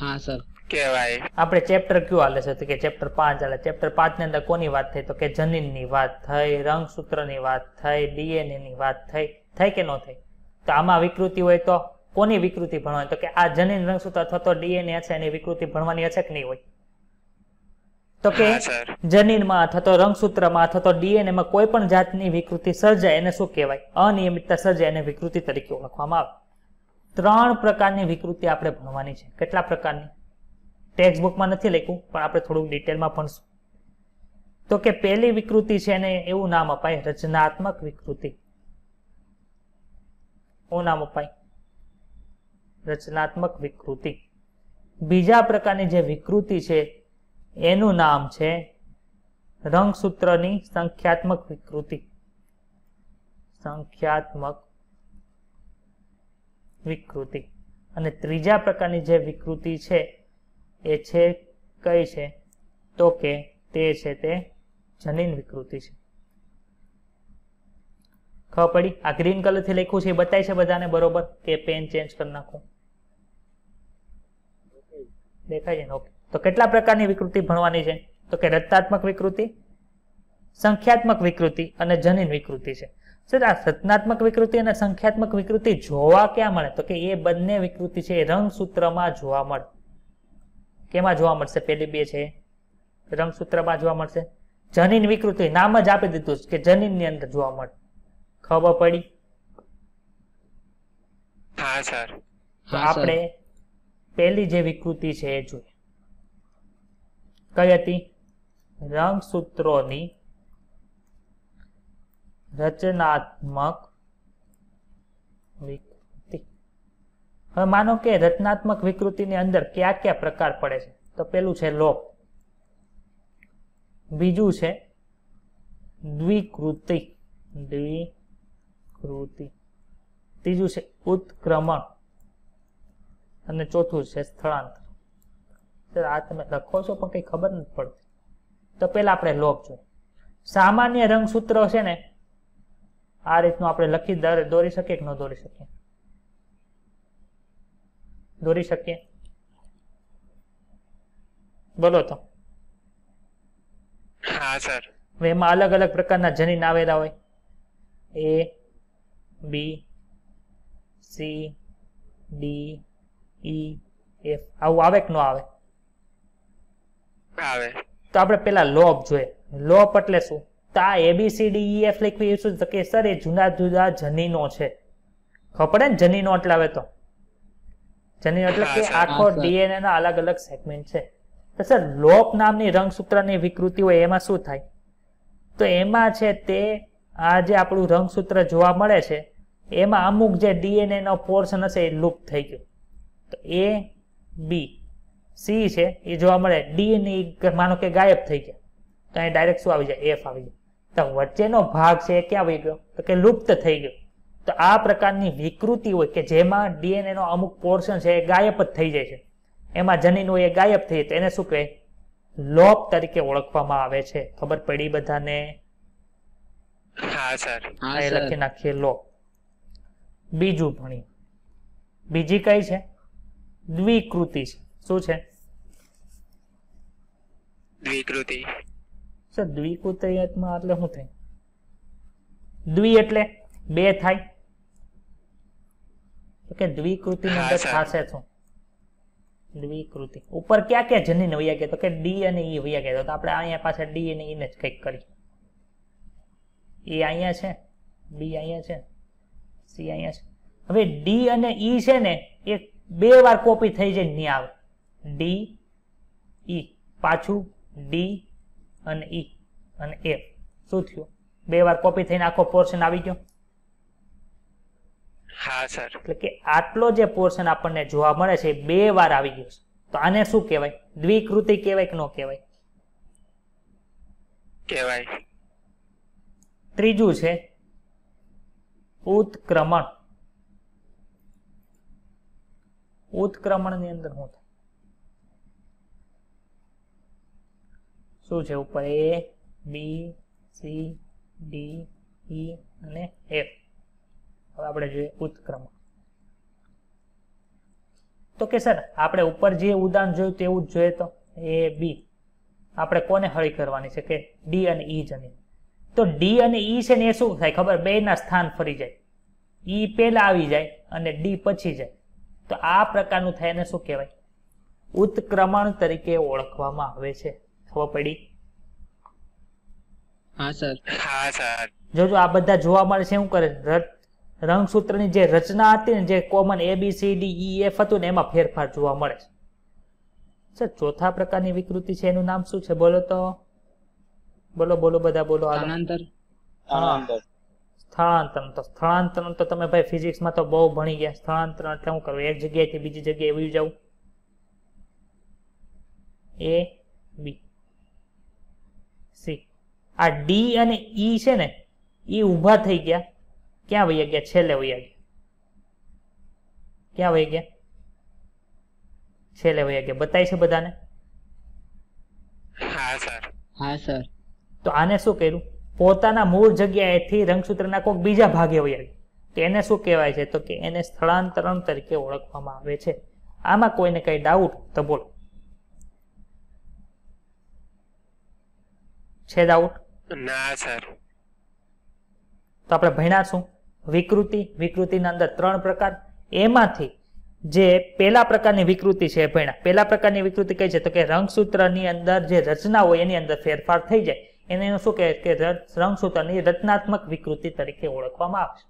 હા સર કહેવાય આપણે ચેપ્ટર કયું હાલે છે તો કે ચેપ્ટર પાંચ હાલે ચેપ્ટર પાંચ ની અંદર કોની વાત થઈ તો કે જનીનની વાત થઈ રંગસૂત્રની વાત થઈ ડીએનએ ની વાત થઈ થઈ કે ન થઈ તો આમાં વિકૃતિ હોય તો કોની વિકૃતિ ભણવાની તો કે આ જનીન રંગસૂત્ર અથવા તો ડીએનએ છે એની વિકૃતિ ભણવાની હશે કે નહીં હોય તો કે જનીનમાં અથવા તો રંગસૂત્રમાં અથવા તો ડીએનએ માં કોઈ પણ જાતની વિકૃતિ સર્જાય એને શું કહેવાય અનિયમિતતા સર્જાય એને વિકૃતિ તરીકે ઓળખવામાં આવે ત્રણ પ્રકારની વિકૃતિ આપણે ભણવાની છે કેટલા પ્રકારની ટેક્સ્ટ નથી લખ્યું પણ આપણે થોડુંક ડિટેલમાં ભણશું તો કે પહેલી વિકૃતિ છે એને એવું નામ અપાય રચનાત્મક વિકૃતિ શું નામ અપાય રચનાત્મક વિકૃતિ બીજા પ્રકારની જે વિકૃતિ છે એનું નામ છે રંગસૂત્રની સંખ્યાત્મક વિકૃતિ સંખ્યાત્મક વિકૃતિ અને ત્રીજા પ્રકારની જે વિકૃતિ છે એ છે કઈ છે તો કે તે છે તે જનીન વિકૃતિ છે ખબર પડી આ ગ્રીન કલરથી લખ્યું છે એ બતાય છે બધાને બરોબર કે પેન ચેન્જ કરી નાખું દેખાય છે ને ઓકે તો કેટલા પ્રકારની વિકૃતિ ભણવાની છે તો કે રત્તાત્મક વિકૃતિ સંખ્યાત્મક વિકૃતિ અને જનીન વિકૃતિ છે સર આ સતનાત્મક વિકૃતિ અને સંખ્યાત્મક વિકૃતિ જોવા ક્યાં મળે તો કે એ બંને વિકૃતિ છે રંગસૂત્રમાં જોવા મળે કેમાં જોવા મળશે પેલી બે છે રંગસૂત્રમાં જોવા મળશે જનીન વિકૃતિ નામ જ આપી દીધું કે જનીનની અંદર જોવા મળે ખબર પડી હા સર આપણે પેલી જે વિકૃતિ છે એ જોઈએ કઈ હતી રંગસૂત્રોની રચનાત્મક વિકૃતિ હવે માનો કે રચનાત્મક વિકૃતિની અંદર કયા કયા પ્રકાર પડે છે તો પેલું છે લોપ બીજું છે દ્વિકૃતિ દ્વિકૃતિ ત્રીજું છે ઉત્ક્રમણ અને ચોથું છે સ્થળાંતર આ તમે લખો છો પણ કંઈ ખબર નથી પડતી તો પહેલા આપણે લોપ જોઈએ સામાન્ય રંગસૂત્ર છે ને આ રીતનું આપણે લખી દોરી શકીએ કે ન દોરી શકીએ દોરી શકીએ બોલો તો હા સર એમાં અલગ અલગ પ્રકારના જનીન આવેલા હોય A B C D E F આવું આવે કે ન આવે તો આપણે પેલા લોપ જોઈએ લોપ એટલે શું તો આ એબીસીડી એફ લખી શું તો કે સર એ જુદા જુદા જનીનો છે ખબર ને જનીનો એટલે આવે તો જનીનો એટલે કે આખો ડીએનએ ના અલગ અલગ સેગમેન્ટ છે તો સર લોપ નામની રંગસૂત્રની વિકૃતિ હોય એમાં શું થાય તો એમાં છે તે આ જે આપણું રંગસૂત્ર જોવા મળે છે એમાં અમુક જે ડીએનએ નો પોર્શન હશે એ લૂપ થઈ ગયો તો એ બી સી છે એ જોવા મળે ડીએનએ માનો કે ગાયબ થઈ ગયા તો અહીં ડાયરેક્ટ શું આવી જાય એફ આવી જાય તો વચ્ચેનો ભાગ છે ક્યાં વહી ગયો તો કે લુપ્ત થઈ ગયો તો આ પ્રકારની વિકૃતિ હોય કે જેમાં ડીએનએનો અમુક પોર્શન છે એ ગાયબ જ થઈ જાય છે એમાં જનીન હોય એ ગાયબ થઈ તો એને શું કહે લોપ તરીકે ઓળખવામાં આવે છે ખબર પડી બધાને લખી નાખીએ લોપ બીજું ભણીએ બીજી કઈ છે દ્વિકૃતિ છે શું છે દ્વિકૃતિ તો દ્વિકૃતયમાં એટલે શું થાય દ્વિ એટલે બે થાય કે દ્વિકૃતિ થશે શું દ્વિકૃતિ ઉપર ક્યાં ક્યાં જનીન વૈયા ગયા તો કે ડી અને ઈ વૈયા ગયા તો આપણે અહીંયા પાસે ડી અને ઈને જ કંઈક કરી એ અહીંયા છે બી અહીંયા છે સી અહીંયા છે હવે ડી અને ઈ છે ને એ બે વાર કોપી થઈ જાય નહીં આવે ડી ઈ પાછું ડી અને ઈ અને એ શું થયું બે વાર કોપી થઈને આખો પોર્શન આવી ગયો હા સર એટલે કે આટલો જે પોર્શન આપણને જોવા મળે છે બે વાર આવી ગયો છે તો આને શું કહેવાય દ્વિકૃતિ કહેવાય કે ન કહેવાય કહેવાય ત્રીજું છે ઉત્ક્રમણ ઉત્ક્રમણ ની અંદર શું થાય શું છે ઉપર એ બી સી ડી ઈ અને એફ હવે આપણે જોઈએ ઉત્ક્રમણ તો કે સર આપણે ઉપર જે ઉદાહરણ જોયું તેવું જ જોઈએ તો એ બી આપણે કોને હળી કરવાની છે કે ડી અને ઈ e જની તો ડી અને ઈ e છે ને એ શું થાય ખબર બેના સ્થાન ફરી જાય ઈ e પહેલા આવી જાય અને ડી પછી જાય તો આ પ્રકારનું થાય એને શું કહેવાય ઉત્ક્રમણ તરીકે ઓળખવામાં આવે છે ખબર પડી હા સર હા સર જોજો આ બધા જોવા મળે છે શું કરે રંગસૂત્રની જે રચના હતી ને જે common A B C D E F હતું ને એમાં ફેરફાર જોવા મળે છે સર ચોથા પ્રકારની વિકૃતિ છે એનું નામ શું છે બોલો તો બોલો બોલો બધા બોલો સ્થળાંતર સ્થળાંતરણ તો સ્થળાંતરણ તો તમે ભાઈ ફિઝિક્સ માં તો બહુ ભણી ગયા સ્થળાંતરણ એટલે શું કરવું એક જગ્યાએથી બીજી જગ્યાએ એવું જવું એ આ ડી અને ઈ e છે ને એ ઊભા થઈ ગયા ક્યાં વહી ગયા છેલ્લે વહી ગયા ક્યાં વહી ગયા છેલ્લે વહી ગયા બતાય છે બધાને હા સર હા સર તો આને શું કર્યું પોતાના મૂળ જગ્યાએથી રંગસૂત્રના કોઈક બીજા ભાગે વહી ગયા તો એને શું કહેવાય છે તો કે એને સ્થળાંતરણ તરીકે ઓળખવામાં આવે છે આમાં કોઈને કંઈ ડાઉટ તો બોલો છે ડાઉટ ના સર તો આપણે ભણ્યા શું વિકૃતિ વિકૃતિના અંદર ત્રણ પ્રકાર એમાંથી જે પહેલા પ્રકારની વિકૃતિ છે ભણ્યા પહેલા પ્રકારની વિકૃતિ કઈ છે તો કે રંગસૂત્રની અંદર જે રચના હોય એની અંદર ફેરફાર થઈ જાય એને એનું શું કહે કે રંગસૂત્રની રચનાત્મક વિકૃતિ તરીકે ઓળખવામાં આવશે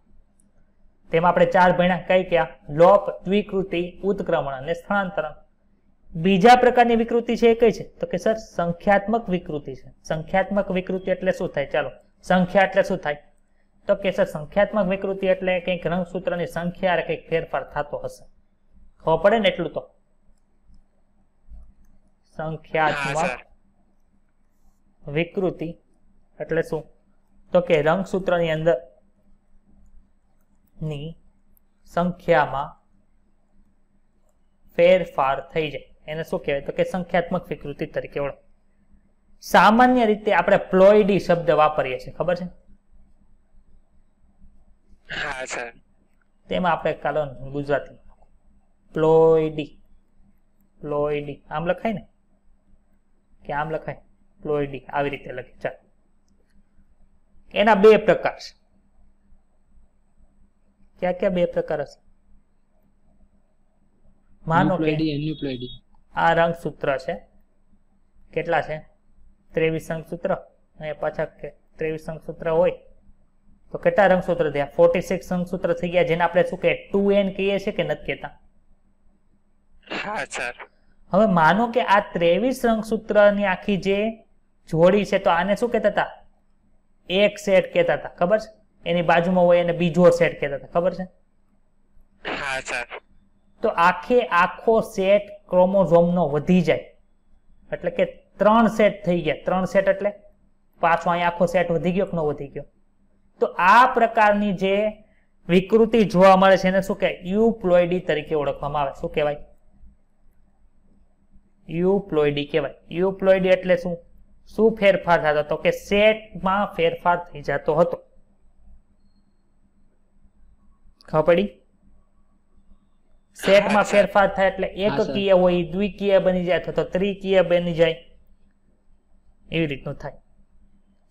તેમાં આપણે ચાર ભણ્યા કઈ કયા લોપ દ્વિકૃતિ ઉત્ક્રમણ અને સ્થળાંતરણ બીજા પ્રકારની વિકૃતિ છે એ કઈ છે તો કે સર સંખ્યાત્મક વિકૃતિ છે સંખ્યાત્મક વિકૃતિ એટલે શું થાય ચાલો સંખ્યા એટલે શું થાય તો કે સર સંખ્યાત્મક વિકૃતિ એટલે કંઈક રંગસૂત્રની સંખ્યા કંઈક ફેરફાર થતો હશે ખબર પડે ને એટલું તો સંખ્યાત્મક વિકૃતિ એટલે શું તો કે રંગસૂત્રની અંદર ની સંખ્યામાં ફેરફાર થઈ જાય એને શું કહેવાય તો કે સંખ્યાત્મક વિકૃતિ તરીકે ઓળખ સામાન્ય રીતે આપણે પ્લોઇડી શબ્દ વાપરીએ છીએ ખબર છે હા સર તેમાં આપણે કાલો ગુજરાતી પ્લોઇડી પ્લોઇડી આમ લખાય ને કે આમ લખાય પ્લોઇડી આવી રીતે લખે ચાલ એના બે પ્રકાર છે ક્યાં ક્યાં બે પ્રકાર હશે માનો કે આ રંગ સૂત્ર છે કેટલા છે ત્રેવીસ રંગ સૂત્ર અને પાછા ત્રેવીસ અંક સૂત્ર હોય તો કેટલા રંગ સૂત્ર થયા ફોર્ટી સિક્સ અંક સૂત્ર થઈ ગયા જેને આપણે શું કહે ટુ એન કહીએ છીએ કે નથી કહેતા હવે માનો કે આ ત્રેવીસ રંગ સૂત્રની આખી જે જોડી છે તો આને શું કહેતા હતા એક સેટ કહેતા હતા ખબર છે એની બાજુમાં હોય એને બીજો સેટ કહેતા હતા ખબર છે તો આખે આખો સેટ ક્રોમોઝોમનો વધી જાય એટલે કે ત્રણ સેટ થઈ ગયા ત્રણ સેટ એટલે પાછો અહીંયા આખો સેટ વધી ગયો કે ન વધી ગયો તો આ પ્રકારની જે વિકૃતિ જોવા મળે છે એને શું કહેવાય યુપ્લોઇડી તરીકે ઓળખવામાં આવે શું કહેવાય યુપ્લોઇડી કહેવાય યુપ્લોઇડી એટલે શું શું ફેરફાર થતો હતો કે સેટમાં ફેરફાર થઈ જતો હતો ખબર પડી સેટમાં ફેરફાર થાય એટલે એકકીય હોય દ્વિકીય બની જાય અથવા તો ત્રિકીય બની જાય એવી રીતનું થાય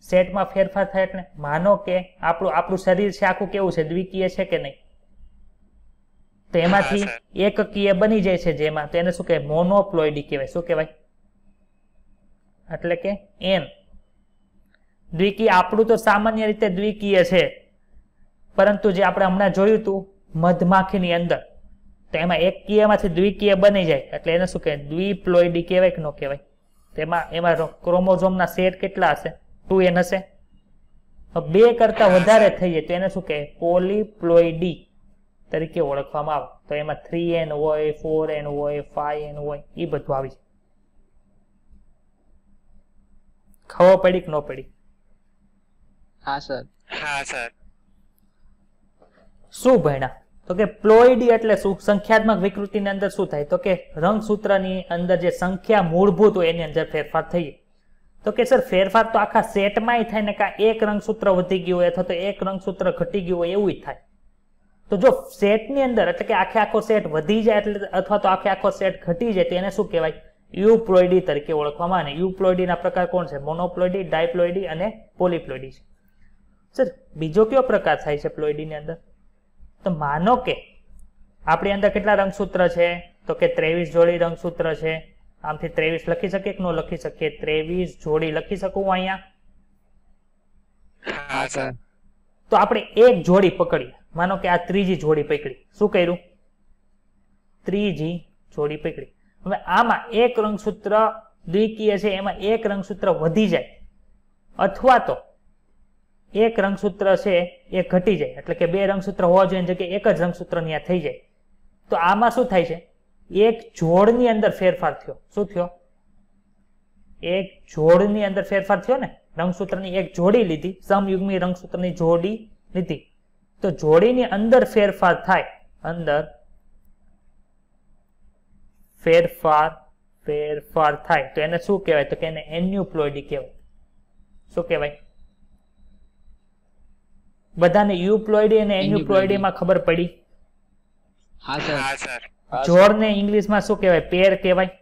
સેટમાં ફેરફાર થાય એટલે માનો કે આપણું આપણું શરીર છે આખું કેવું છે દ્વિકીય છે કે નહીં તો એમાંથી એકકીય બની જાય છે જેમાં તો એને શું કહેવાય મોનોપ્લોઇડી કહેવાય શું કહેવાય એટલે કે એન દ્વિકીય આપણું તો સામાન્ય રીતે દ્વિકીય છે પરંતુ જે આપણે હમણાં જોયું હતું મધમાખીની અંદર તો એમાં એક કિયામાંથી દ્વિકીય બની જાય એટલે એને શું કહેવાય દ્વિપ્લોઇડી કહેવાય કે ન કહેવાય તેમાં એમાં ક્રોમોઝોમના સેટ કેટલા હશે ટુ એન હશે બે કરતાં વધારે થઈ જાય તો એને શું કહે પોલીપ્લોઈડી તરીકે ઓળખવામાં આવે તો એમાં થ્રી એન હોય ફોર એન હોય ફાઈવ એન હોય એ બધું આવી જાય ખબર પડી કે ન પડી હા સર હા સર શું ભણ્યા તો કે પ્લોઇડી એટલે શું સંખ્યાત્મક વિકૃતિની અંદર શું થાય તો કે રંગસૂત્રની અંદર જે સંખ્યા મૂળભૂત હોય એની અંદર ફેરફાર થઈ તો કે સર ફેરફાર તો આખા સેટમાંય થાય ને કાં એક રંગસૂત્ર વધી ગયું હોય અથવા તો એક રંગસૂત્ર ઘટી ગયું હોય એવું થાય તો જો સેટની અંદર એટલે કે આખે આખો સેટ વધી જાય એટલે અથવા તો આખે આખો સેટ ઘટી જાય તો એને શું કહેવાય યુપ્લોઇડી તરીકે ઓળખવામાં આવે યુપ્લોઇડીના પ્રકાર કોણ છે મોનોપ્લોઇડી ડાયપ્લોઇડી અને પોલિપ્લોઇડી છે સર બીજો કયો પ્રકાર થાય છે પ્લોઇડીની અંદર તો માનો કે આપણી અંદર કેટલા રંગસૂત્ર છે તો કે ત્રેવીસ જોડી રંગસૂત્ર છે આમથી ત્રેવીસ લખી શકીએ કે ન લખી શકીએ ત્રેવીસ જોડી લખી શકું હું અહીંયા તો આપણે એક જોડી પકડી માનો કે આ ત્રીજી જોડી પકડી શું કર્યું ત્રીજી જોડી પકડી હવે આમાં એક રંગસૂત્ર દ્વિકીય છે એમાં એક રંગસૂત્ર વધી જાય અથવા તો એક રંગસૂત્ર છે એ ઘટી જાય એટલે કે બે રંગસૂત્ર હોવા જોઈએ જગ્યાએ એક જ રંગસૂત્ર ત્યાં થઈ જાય તો આમાં શું થાય છે એક જોડની અંદર ફેરફાર થયો શું થયો એક જોડની અંદર ફેરફાર થયો ને રંગસૂત્રની એક જોડી લીધી સમયુગમી રંગસૂત્રની જોડી લીધી તો જોડીની અંદર ફેરફાર થાય અંદર ફેરફાર ફેરફાર થાય તો એને શું કહેવાય તો કે એને એન્યુપ્લોઇડી કહેવાય શું કહેવાય બધાને યુપ્લોઇડી અને માં ખબર પડી હા સર હા સર જોડને ઇંગ્લિશમાં શું કહેવાય પેર કહેવાય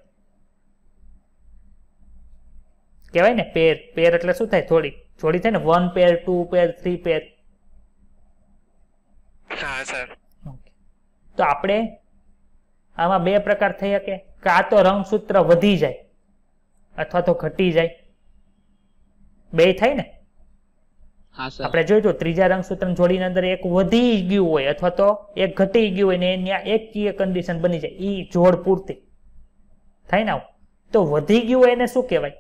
કહેવાય ને પેર પેર એટલે શું થાય થોડી થોડી થાય ને one pair two pair three pair હા સર તો આપણે આમાં બે પ્રકાર થઈ શકે કાં તો રંગસૂત્ર વધી જાય અથવા તો ઘટી જાય બે થાય ને આપણે જોઈશું ત્રીજા રંગસૂત્ર જોડીની અંદર એક વધી ગયું હોય અથવા તો એક ઘટી ગયું હોય ને ત્યાં એક કન્ડિશન બની જાય ઈ જોડ પૂરતી થાય ને તો વધી ગયું હોય એને શું કહેવાય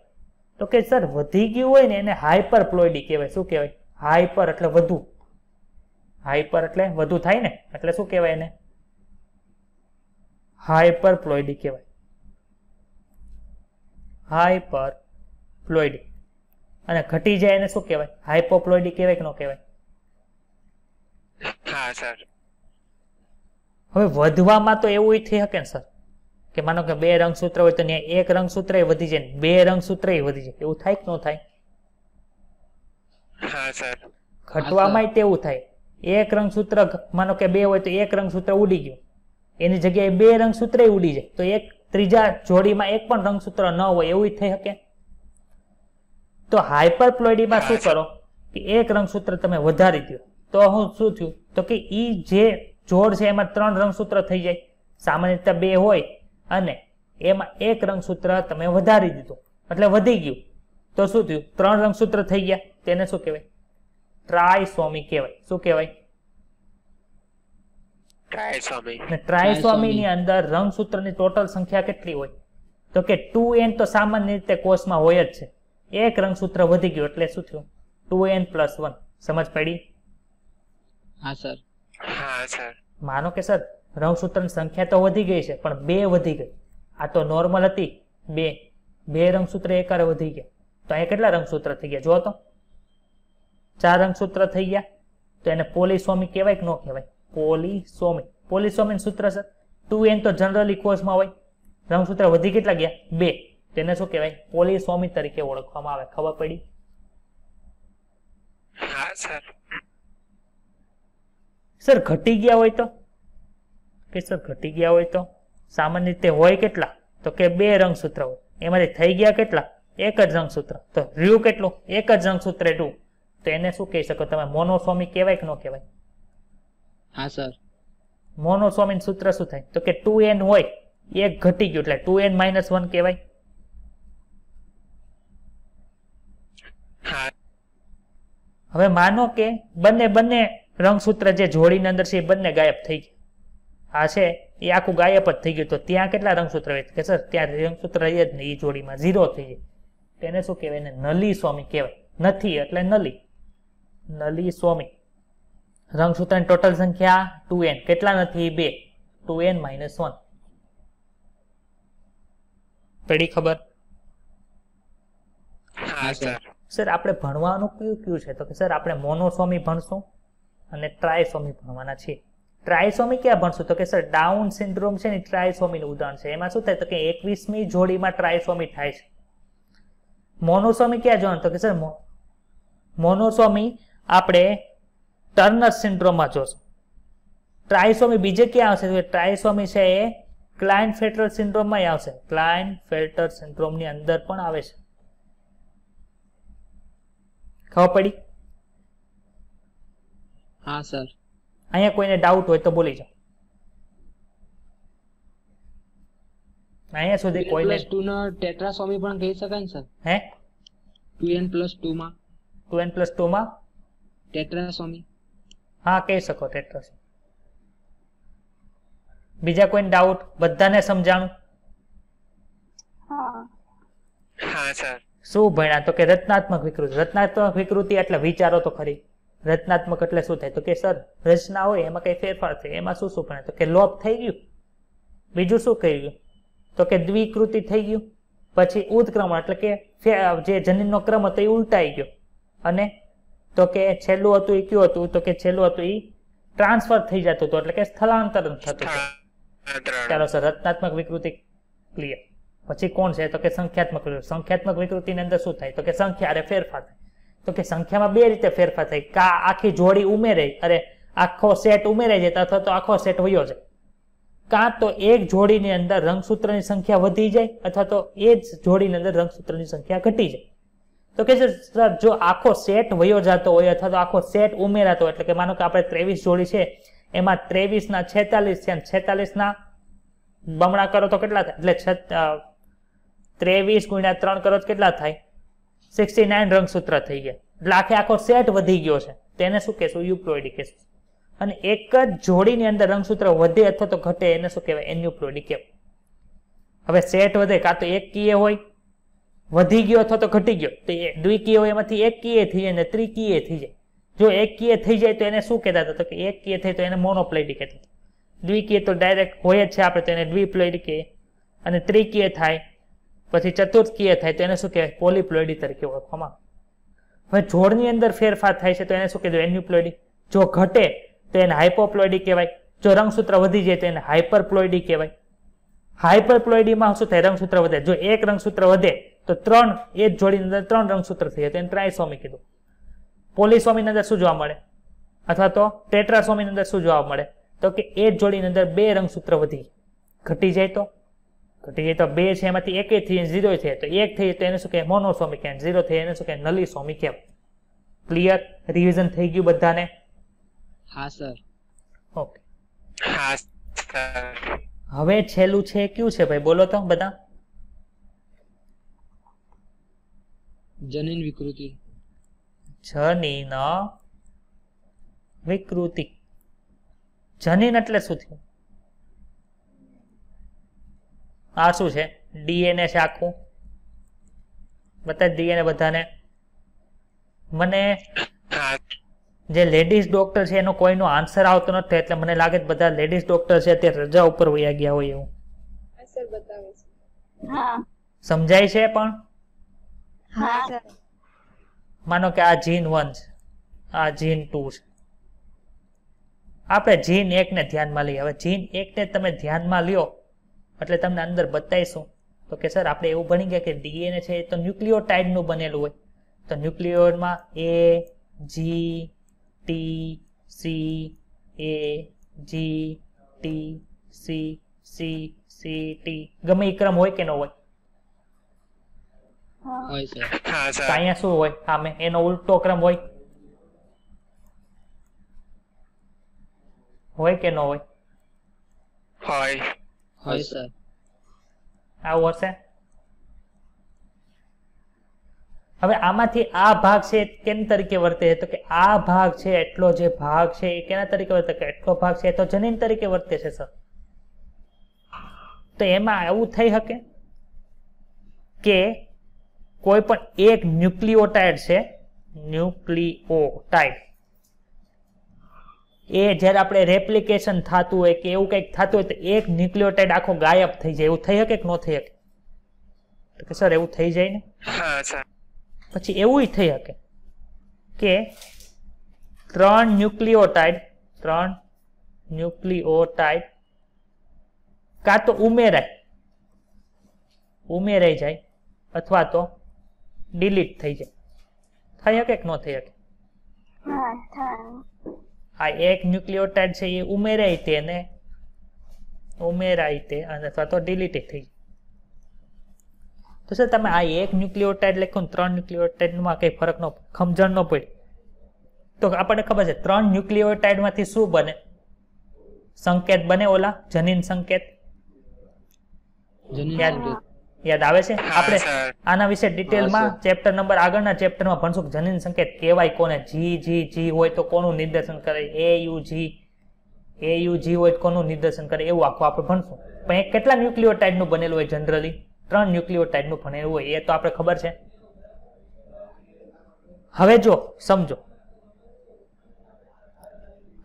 તો કે સર વધી ગયું હોય ને એને હાઈપર પ્લોઇડી કહેવાય શું કહેવાય હાઈપર એટલે વધુ હાઈપર એટલે વધુ થાય ને એટલે શું કહેવાય એને હાઈપર પ્લોઇડી કહેવાય હાઈપર પ્લોઇડી અને ઘટી જાય એને શું કહેવાય હાઇપોપ્લોઇડી કહેવાય કે ન કહેવાય હા સર હવે વધવામાં તો એવું થઈ શકે ને સર કે માનો કે બે રંગસૂત્ર હોય તો ત્યાં એક રંગસૂત્ર વધી જાય બે રંગસૂત્ર વધી જાય એવું થાય કે ન થાય હા સર ઘટવામાં તેવું થાય એક રંગસૂત્ર માનો કે બે હોય તો એક રંગસૂત્ર ઉડી ગયું એની જગ્યાએ બે રંગસૂત્ર ઉડી જાય તો એક ત્રીજા જોડીમાં એક પણ રંગસૂત્ર ન હોય એવું થઈ શકે તો હાઇપરપ્લોઇડીમાં શું કરો કે એક રંગસૂત્ર તમે વધારી દો તો હું શું થયું તો કે એ જે જોડ છે એમાં ત્રણ રંગસૂત્ર થઈ જાય સામાન્ય રીતે બે હોય અને એમાં એક રંગસૂત્ર તમે વધારી દીધું એટલે વધી ગયું તો શું થયું ત્રણ રંગસૂત્ર થઈ ગયા તેને શું કહેવાય ટ્રાયસોમી કહેવાય શું કહેવાય ટ્રાયસોમી ની અંદર રંગસૂત્રની ટોટલ સંખ્યા કેટલી હોય તો કે ટુ એન તો સામાન્ય રીતે કોષમાં હોય જ છે એક રંગસૂત્ર વધી ગયું એટલે શું થયું ટુ એન પ્લસ વન સમજ પડી હા સર હા સર માનો કે સર રંગસૂત્રની સંખ્યા તો વધી ગઈ છે પણ બે વધી ગઈ આ તો નોર્મલ હતી બે બે રંગસૂત્ર એકારે વધી ગયા તો અહીંયા કેટલા રંગસૂત્ર થઈ ગયા જો તો ચાર રંગસૂત્ર થઈ ગયા તો એને પોલિસોમી કહેવાય કે ન કહેવાય પોલિસોમી પોલિસોમીન સૂત્ર સર ટુ એન તો જનરલી કોર્સમાં હોય રંગસૂત્ર વધી કેટલા ગયા બે તેને શું કહેવાય પોલિસોમી તરીકે ઓળખવામાં આવે ખબર પડી હા સર સર ઘટી ગયા હોય તો કે સર ઘટી ગયા હોય તો સામાન્ય રીતે હોય કેટલા તો કે બે રંગસૂત્ર હોય એમાંથી થઈ ગયા કેટલા એક જ રંગસૂત્ર તો રહ્યું કેટલું એક જ રંગસૂત્ર ટુ તો એને શું કહી શકો તમે મોનોસોમી કહેવાય કે ન કહેવાય હા સર મોનોસોમી સૂત્ર શું થાય તો કે ટુ એન હોય એક ઘટી ગયું એટલે ટુ એન માઇનસ વન કહેવાય હવે માનો કે બંને બંને રંગસૂત્ર જે જોડીની અંદર છે એ બંને ગાયબ થઈ ગયા આ છે એ આખું ગાયબ જ થઈ ગયું તો ત્યાં કેટલા રંગસૂત્ર હોય કે સર ત્યાં રંગસૂત્ર રહી જ નહીં એ જોડીમાં ઝીરો થઈ જાય તેને શું કહેવાય ને નલી સ્વામી કહેવાય નથી એટલે નલી નલી સ્વામી રંગસૂત્રની ટોટલ સંખ્યા ટુ એન કેટલા નથી બે ટુ એન માઇનસ વન પેડી ખબર હા સર સર આપણે ભણવાનું કયું કયું છે તો કે સર આપણે મોનોસોમી ભણશું અને ટ્રાયસોમી ભણવાના છીએ ટ્રાયસોમી ક્યાં ભણશું તો કે સર ડાઉન સિન્ડ્રોમ છે ને ટ્રાયસોમીનું ઉદાહરણ છે એમાં શું થાય તો કે એકવીસમી જોડીમાં ટ્રાયસોમી થાય છે મોનોસોમી ક્યાં જોવાનું તો કે સર મોનોસોમી આપણે ટર્નર સિન્ડ્રોમમાં જોશું ટ્રાયસોમી બીજે ક્યાં આવશે તો ટ્રાયસોમી છે એ ક્લાયન્ટ ફેટર સિન્ડ્રોમમાં આવશે ક્લાઇન ફેલ્ટર સિન્ડ્રોમની અંદર પણ આવે છે ખબર પડી હા સર અહીંયા કોઈને ડાઉટ હોય તો બોલી જાઓ અહીંયા સુધી કોઈને 2 નો ટેટ્રાસોમી પણ કહી શકાય ને સર હે ટુ એન પ્લસ ટુ માં ટુ એન પ્લસ ટુ માં ટેટ્રાસોમી હા કહી શકો ટેટ્રાસોમી બીજા કોઈને ડાઉટ બધાને સમજાણું હા હા સર શું ભણ્યા તો કે રચનાત્મક વિકૃતિ રચનાત્મક વિકૃતિ એટલે વિચારો તો ખરી રચનાત્મક એટલે શું થાય તો કે સર રચના હોય એમાં કઈ ફેરફાર થાય એમાં શું શું ભણે તો કે લોપ થઈ ગયું બીજું શું કહી ગયું તો કે દ્વિકૃતિ થઈ ગયું પછી ઉત્ક્રમણ એટલે કે જે જનીનનો ક્રમ હતો એ ઉલટાઈ ગયો અને તો કે છેલ્લું હતું એ કયું હતું તો કે છેલ્લું હતું એ ટ્રાન્સફર થઈ જતું હતું એટલે કે સ્થળાંતરણ થતું હતું ચાલો સર રચનાત્મક વિકૃતિ ક્લિયર પછી કોણ છે તો કે સંખ્યાત્મક વિકૃતિ સંખ્યાત્મક વિકૃતિની અંદર શું થાય તો કે સંખ્યા અરે ફેરફાર થાય તો કે સંખ્યામાં બે રીતે ફેરફાર થાય કા આખી જોડી ઉમેરે અરે આખો સેટ ઉમેરાઈ જાય અથવા તો આખો સેટ વયો જાય કાં તો એક જોડીની અંદર રંગસૂત્રની સંખ્યા વધી જાય અથવા તો એ જ જોડીની અંદર રંગસૂત્રની સંખ્યા ઘટી જાય તો કે સર જો આખો સેટ વયો જતો હોય અથવા તો આખો સેટ ઉમેરાતો એટલે કે માનો કે આપણે ત્રેવીસ જોડી છે એમાં ત્રેવીસના છેતાલીસ છે છેતાલીસના બમણા કરો તો કેટલા થાય એટલે ત્રેવીસ ગુણ્યા ત્રણ કરોડ કેટલા થાય સિક્સટી નાઇન રંગસૂત્ર થઈ ગયા લાખે આખો સેટ વધી ગયો છે તેને શું કહેશું યુપ્લોઇડી કહેશું અને એક જ જોડીની અંદર રંગસૂત્ર વધે અથવા તો ઘટે એને શું કહેવાય એન્યુપ્લોઇડી કહેવાય હવે સેટ વધે કાં તો એક કીએ હોય વધી ગયો અથવા તો ઘટી ગયો તો એ દ્વિકીય હોય એમાંથી એક કીએ થઈ જાય અને ત્રિકીએ થઈ જાય જો એક કીએ થઈ જાય તો એને શું કહેતા હતા તો કે એક કીએ થઈ તો એને મોનોપ્લેડી કહેતા હતા દ્વિકીય તો ડાયરેક્ટ હોય જ છે આપણે તો એને દ્વિપ્લેડી કહીએ અને ત્રિકીએ થાય પછી ચતુર્થકીય થાય તો એને શું કહેવાય પોલિપ્લોઇડી તરીકે ઓળખવામાં હવે જોડની અંદર ફેરફાર થાય છે તો એને શું કહેજો એન્યુપ્લોઈડી જો ઘટે તો એને હાઇપોપ્લોઈડી કહેવાય જો રંગસૂત્ર વધી જાય તો એને હાઇપરપ્લોઇડી કહેવાય હાઇપરપ્લોઈડીમાં શું થાય રંગસૂત્ર વધે જો એક રંગસૂત્ર વધે તો ત્રણ એ જ જોડીની અંદર ત્રણ રંગસૂત્ર થઈ જાય તો એને ટ્રાયસોમી કીધું પોલિસોમીની અંદર શું જોવા મળે અથવા તો ટેટ્રાસોમીની અંદર શું જોવા મળે તો કે એ જ જોડીની અંદર બે રંગસૂત્ર વધી ઘટી જાય તો ઘટી જાય તો બે છે એમાંથી એક થઈ ઝીરો છે તો એક થઈ તો એને શું કહે મોનોસોમી કહેવાય ઝીરો થઈ એને શું કહે નલીસોમી કહેવાય ક્લિયર રિવિઝન થઈ ગયું બધાને હા સર ઓકે હા હવે છેલ્લું છે કયું છે ભાઈ બોલો તો બધા જનીન વિકૃતિ જનીન વિકૃતિ જનીન એટલે શું થયું આ શું છે ડીએનએ છે આખું બધા ડીએનએ બધાને મને જે લેડીઝ ડોક્ટર છે એનો કોઈનો આન્સર આવતો નથી એટલે મને લાગે બધા લેડીઝ ડોક્ટર છે તે રજા ઉપર વયા ગયા હોય એવું સમજાય છે પણ માનો કે આ જીન વન છે આ જીન ટુ છે આપણે જીન એક ને ધ્યાનમાં લઈએ હવે જીન એક ને તમે ધ્યાનમાં લ્યો એટલે તમને અંદર બતાવીશું તો કે સર આપણે એવું ભણી ગયા કે ડીએનએ છે તો ન્યુક્લિયોટાઇડનું બનેલું હોય તો ન્યુક્લિયોડમાં A G T C A G T C C C T ગમે એ ક્રમ હોય કે ન હોય અહીંયા શું હોય હા એનો ઉલટો ક્રમ હોય હોય કે ન હોય હોય હશે હવે આમાંથી આ ભાગ છે કેમ તરીકે વર્તે તો કે આ ભાગ છે એટલો જે ભાગ છે એ કેના તરીકે વર્તે કે એટલો ભાગ છે એ તો જનીન તરીકે વર્તે છે સર તો એમાં એવું થઈ શકે કે કોઈ પણ એક ન્યુક્લિઓટાઇડ છે ન્યુક્લિઓટાઈડ એ જ્યારે આપણે રેપ્લિકેશન થતું હોય કે એવું કંઈક થતું હોય તો એક ન્યુક્લિયોટાઈડ આખો ગાયબ થઈ જાય એવું થઈ શકે કે ન થઈ શકે કે સર એવું થઈ જાય ને પછી એવું થઈ શકે કે ત્રણ ન્યુક્લિયોટાઇડ ત્રણ ન્યુક્લિઓટાઈડ કાં તો ઉમેરાય ઉમેરાઈ જાય અથવા તો ડિલીટ થઈ જાય થઈ શકે કે ન થઈ શકે આ એક ન્યુક્લિયોટાઇડ છે એ ઉમેરાય તે ને ઉમેરાય તે અને અથવા તો ડિલીટ થઈ તો સર તમે આ એક ન્યુક્લિયોટાઇડ લખો ને ત્રણ ન્યુક્લિયોટાઇડમાં કંઈ ફરક ન સમજણ ન પડે તો આપણને ખબર છે ત્રણ ન્યુક્લિયોટાઇડમાંથી શું બને સંકેત બને ઓલા જનીન સંકેત જનીન યાદ આવે છે આપણે આના વિશે ડિટેલમાં ચેપ્ટર નંબર આગળના ચેપ્ટરમાં ભણશું જનીન સંકેત કહેવાય કોને જી જી જી હોય તો કોનું નિર્દેશન કરે એ યુ જી એ યુ જી હોય કોનું નિર્દેશન કરે એવું આખું આપણે ભણશું પણ એ કેટલા ન્યુક્લિયોટાઇડનું બનેલું હોય જનરલી ત્રણ ન્યુક્લિયોટાઇડનું ભણેલું હોય એ તો આપણે ખબર છે હવે જો સમજો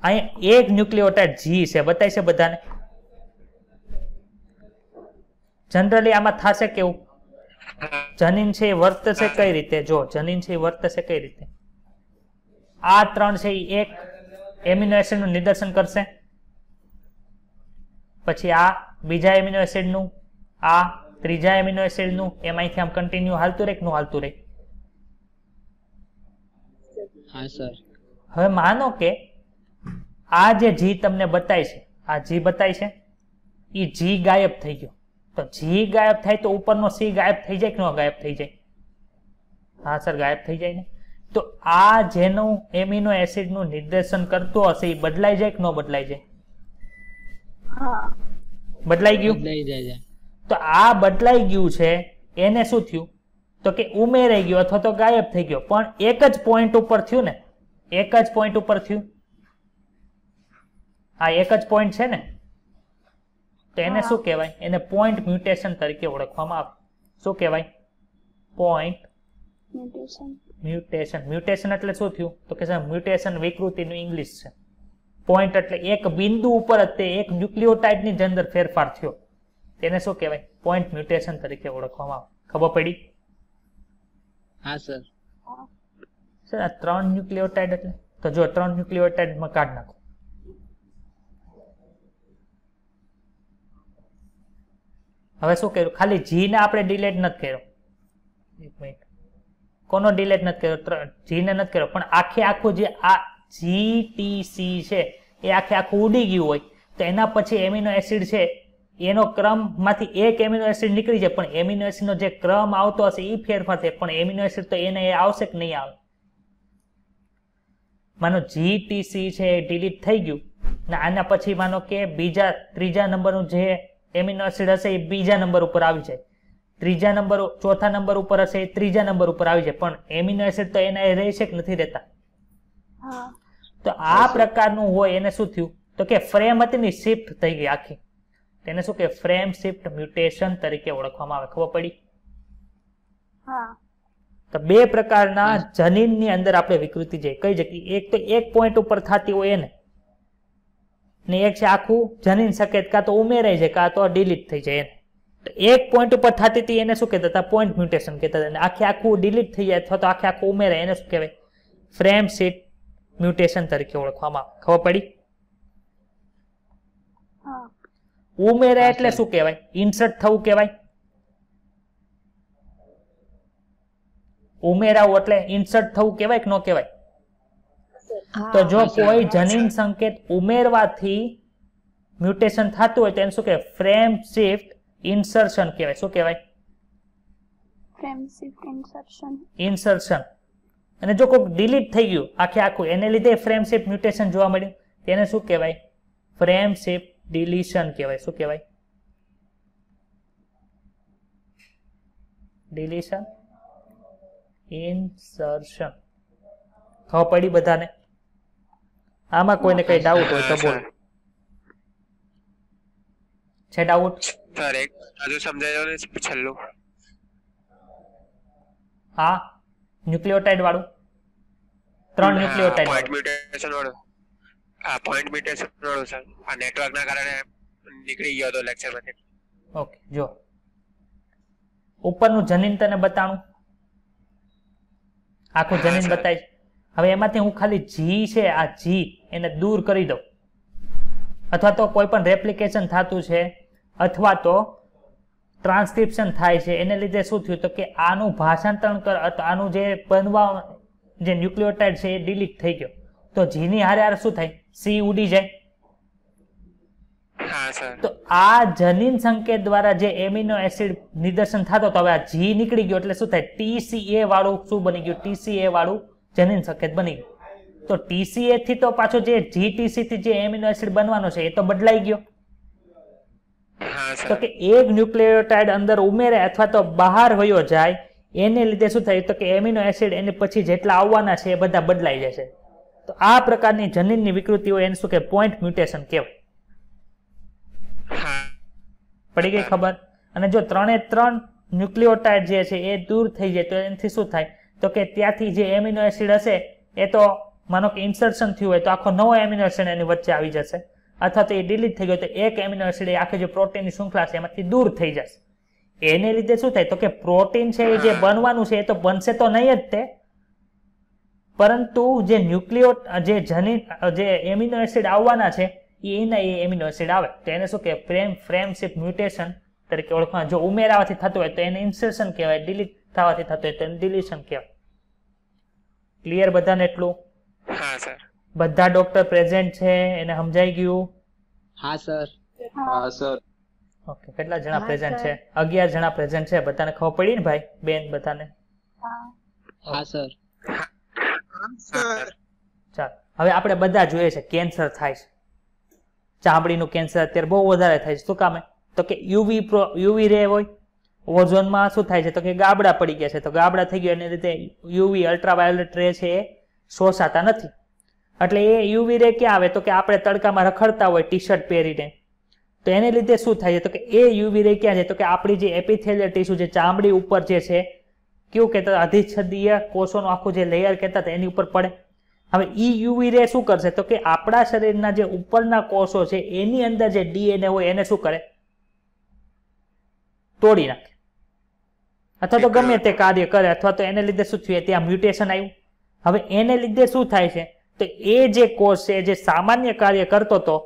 અહીંયા એક ન્યુક્લિયોટાઇડ જી છે બતાય છે બધાને જનરલી આમાં થશે કેવું જનીન છે એ વર્તશે કઈ રીતે જો જનીન છે એ વર્તશે કઈ રીતે આ ત્રણ છે એ એક એમિનો એસિડનું નિદર્શન કરશે પછી આ બીજા એમિનો એસિડનું આ ત્રીજા એમિનો એસિડનું એમ આમ કન્ટિન્યુ હાલતું રહે કે નું હાલતું રહે હા સર હવે માનો કે આ જે જી તમને બતાય છે આ જી બતાય છે એ જી ગાયબ થઈ ગયો તો જી ગાયબ થાય તો ઉપરનો સી ગાયબ થઈ જાય કે ન ગાયબ થઈ જાય હા સર ગાયબ થઈ જાય ને તો આ જેનું એમિનો એસિડનું નિર્દેશન કરતો હશે એ બદલાઈ જાય કે ન બદલાઈ જાય બદલાઈ ગયું બદલાઈ જાય તો આ બદલાઈ ગયું છે એને શું થયું તો કે ઉમેરાઈ ગયો અથવા તો ગાયબ થઈ ગયો પણ એક જ પોઈન્ટ ઉપર થયું ને એક જ પોઈન્ટ ઉપર થયું આ એક જ પોઈન્ટ છે ને તો એને શું કહેવાય એને પોઈન્ટ મ્યુટેશન તરીકે ઓળખવામાં આવે શું કહેવાય પોઈન્ટ મ્યુટેશન મ્યુટેશન એટલે શું થયું તો કે સાહેબ મ્યુટેશન વિકૃતિનું ઇંગ્લિશ છે પોઈન્ટ એટલે એક બિંદુ ઉપર તે એક ન્યુક્લિયોટાઇડની અંદર ફેરફાર થયો તેને શું કહેવાય પોઈન્ટ મ્યુટેશન તરીકે ઓળખવામાં આવે ખબર પડી હા સર સર આ ત્રણ ન્યુક્લિયોટાઇડ એટલે તો જો ત્રણ ન્યુક્લિયોટાઇડમાં કાઢ નાખો હવે શું કર્યું ખાલી જીને આપણે ડિલેટ નથી કર્યો એક મિનિટ કોનો ડિલેટ નથી કર્યો જીને નથી કર્યો પણ આખે આખું જે આ જી જીટીસી છે એ આખે આખું ઉડી ગયું હોય તો એના પછી એમિનો એસિડ છે એનો ક્રમમાંથી એક એમિનો એસિડ નીકળી જાય પણ એમિનો એસિડનો જે ક્રમ આવતો હશે એ ફેરફાર થશે પણ એમિનો એસિડ તો એને એ આવશે કે નહીં આવે માનો જીટીસી છે એ ડિલીટ થઈ ગયું ને આના પછી માનો કે બીજા ત્રીજા નંબરનું જે એમિનો એસિડ હશે એ બીજા નંબર ઉપર આવી જાય ત્રીજા નંબર ચોથા નંબર ઉપર હશે એ ત્રીજા નંબર ઉપર આવી જાય પણ એમિનો એસિડ તો એના રહેશે કે નથી રહેતા તો આ પ્રકારનું હોય એને શું થયું તો કે ફ્રેમ હતી ને શિફ્ટ થઈ ગઈ આખી તેને શું કે ફ્રેમ શિફ્ટ મ્યુટેશન તરીકે ઓળખવામાં આવે ખબર પડી હા તો બે પ્રકારના જનીનની અંદર આપણે વિકૃતિ જઈએ કઈ જગ્યાએ એક તો એક પોઈન્ટ ઉપર થતી હોય એને ને એક છે આખું જનીન સકેત કાં તો ઉમેરાય છે કાં તો ડિલીટ થઈ જાય એને એક પોઈન્ટ ઉપર થતી હતી એને શું કહેતા હતા પોઈન્ટ મ્યુટેશન કહેતા હતા આખે આખું ડિલીટ થઈ જાય અથવા તો આખે આખું ઉમેરાય એને શું કહેવાય ફ્રેમ સીટ મ્યુટેશન તરીકે ઓળખવામાં ખબર પડી ઉમેરાય એટલે શું કહેવાય ઇન્સર્ટ થવું કહેવાય ઉમેરાવું એટલે ઇન્સર્ટ થવું કહેવાય કે ન કહેવાય તો જો કોઈ જનીન સંકેત ઉમેરવાથી મ્યુટેશન થતું હોય તો એને શું કહેવાય ફ્રેમ શિફ્ટ ઇન્સર્શન કહેવાય શું કહેવાય ફ્રેમ શિફ્ટ ઇન્સર્શન ઇન્સર્શન અને જો કોઈક ડિલીટ થઈ ગયું આખે આખું એને લીધે ફ્રેમ શિફ્ટ મ્યુટેશન જોવા મળ્યું તેને શું કહેવાય ફ્રેમ શિફ્ટ ડિલીશન કહેવાય શું કહેવાય ડિલીશન ઇન્સર્શન ખબર પડી બધાને આમાં કોઈને કઈ ડાઉટ હોય તો બોલ (laughs) છે ડાઉટ સર એક હજુ સમજાયો ને છેલ્લું હા ન્યુક્લિયોટાઇડ વાળું ત્રણ ન્યુક્લિયોટાઇડ પોઈન્ટ મ્યુટેશન વાળું હા પોઈન્ટ મ્યુટેશન વાળું સર આ નેટવર્ક ના કારણે નીકળી ગયો તો લેક્ચર માંથી ઓકે જો ઉપરનું જનીન તને બતાણું આખું જનીન બતાવીશ હવે એમાંથી હું ખાલી જી છે આ જી એને દૂર કરી દો અથવા તો કોઈ પણ રેપ્લિકેશન થતું છે અથવા તો ટ્રાન્સક્રિપ્શન થાય છે એને લીધે શું થયું તો કે આનું ભાષાંતરણ કર આનું જે બનવા જે ન્યુક્લિયોટાઇડ છે એ ડિલીટ થઈ ગયો તો જીની હારે હારે શું થાય સી ઉડી જાય તો આ જનીન સંકેત દ્વારા જે એમિનો એસિડ નિદર્શન થતો તો હવે આ જી નીકળી ગયો એટલે શું થાય ટીસીએ વાળું શું બની ગયું ટીસીએ વાળું જનીન સંકેત બની ગયું તો ટીસીએ થી તો પાછો જે જીટીસી થી જે એમિનો એસિડ બનવાનો છે એ તો બદલાઈ ગયો તો કે એક ન્યુક્લિયોટાઇડ અંદર ઉમેરે અથવા તો બહાર વયો જાય એને લીધે શું થયું તો કે એમિનો એસિડ એને પછી જેટલા આવવાના છે એ બધા બદલાઈ જશે તો આ પ્રકારની જનીનની વિકૃતિઓ એને શું કે પોઈન્ટ મ્યુટેશન કહેવાય પડી ગઈ ખબર અને જો ત્રણે ત્રણ ન્યુક્લિયોટાઇડ જે છે એ દૂર થઈ જાય તો એનાથી શું થાય તો કે ત્યાંથી જે એમિનો એસિડ હશે એ તો માનો કે ઇન્સર્શન થયું હોય તો આખો નવો એમિનો એસિડ એની વચ્ચે આવી જશે અથવા તો એ ડિલીટ થઈ ગયો તો એક એમિનો એસિડ એ આખી જે પ્રોટીનની શૃંખલા છે એમાંથી દૂર થઈ જશે એને લીધે શું થાય તો કે પ્રોટીન છે એ જે બનવાનું છે એ તો બનશે તો નહીં જ તે પરંતુ જે ન્યુક્લિયો જે જની જે એમિનો એસિડ આવવાના છે એના એ એમિનો એસિડ આવે તો એને શું કે ફ્રેમ ફ્રેમશીપ મ્યુટેશન તરીકે ઓળખવા જો ઉમેરાવાથી થતું હોય તો એને ઇન્સર્શન કહેવાય ડિલીટ થવાથી થતું હોય તો એને ડિલીશન કહેવાય ક્લિયર બધાને એટલું હા સર બધા ડોક્ટર પ્રેઝન્ટ છે એને સમજાઈ ગયું હા સર હા સર ઓકે કેટલા જણા પ્રેઝન્ટ છે 11 જણા પ્રેઝન્ટ છે બધાને ખબર પડી ને ભાઈ બેન બધાને હા સર ચાલ હવે આપણે બધા જોઈએ છે કેન્સર થાય છે ચામડીનું કેન્સર અત્યારે બહુ વધારે થાય છે શું કામે તો કે યુવી પ્રો યુવી રે હોય ઓઝોનમાં શું થાય છે તો કે ગાબડા પડી ગયા છે તો ગાબડા થઈ ગયા એની રીતે યુવી અલ્ટ્રાવાયોલેટ રે છે એ શોષાતા નથી એટલે એ યુવી રે ક્યાં આવે તો કે આપણે તડકામાં રખડતા હોય ટી શર્ટ પહેરીને તો એને લીધે શું થાય છે તો કે એ યુવી રે ક્યાં છે તો કે આપણી જે એપિથેલિયર ટીસ્યુ જે ચામડી ઉપર જે છે કેવું કહેતા અધિચ્છદીય કોષોનું આખું જે લેયર કહેતા એની ઉપર પડે હવે ઈ યુવી રે શું કરશે તો કે આપણા શરીરના જે ઉપરના કોષો છે એની અંદર જે ડીએનએ હોય એને શું કરે તોડી નાખે અથવા તો ગમે તે કાર્ય કરે અથવા તો એને લીધે શું થયું ત્યાં મ્યુટેશન આવ્યું હવે એને લીધે શું થાય છે તો એ જે કોષ છે જે સામાન્ય કાર્ય કરતો હતો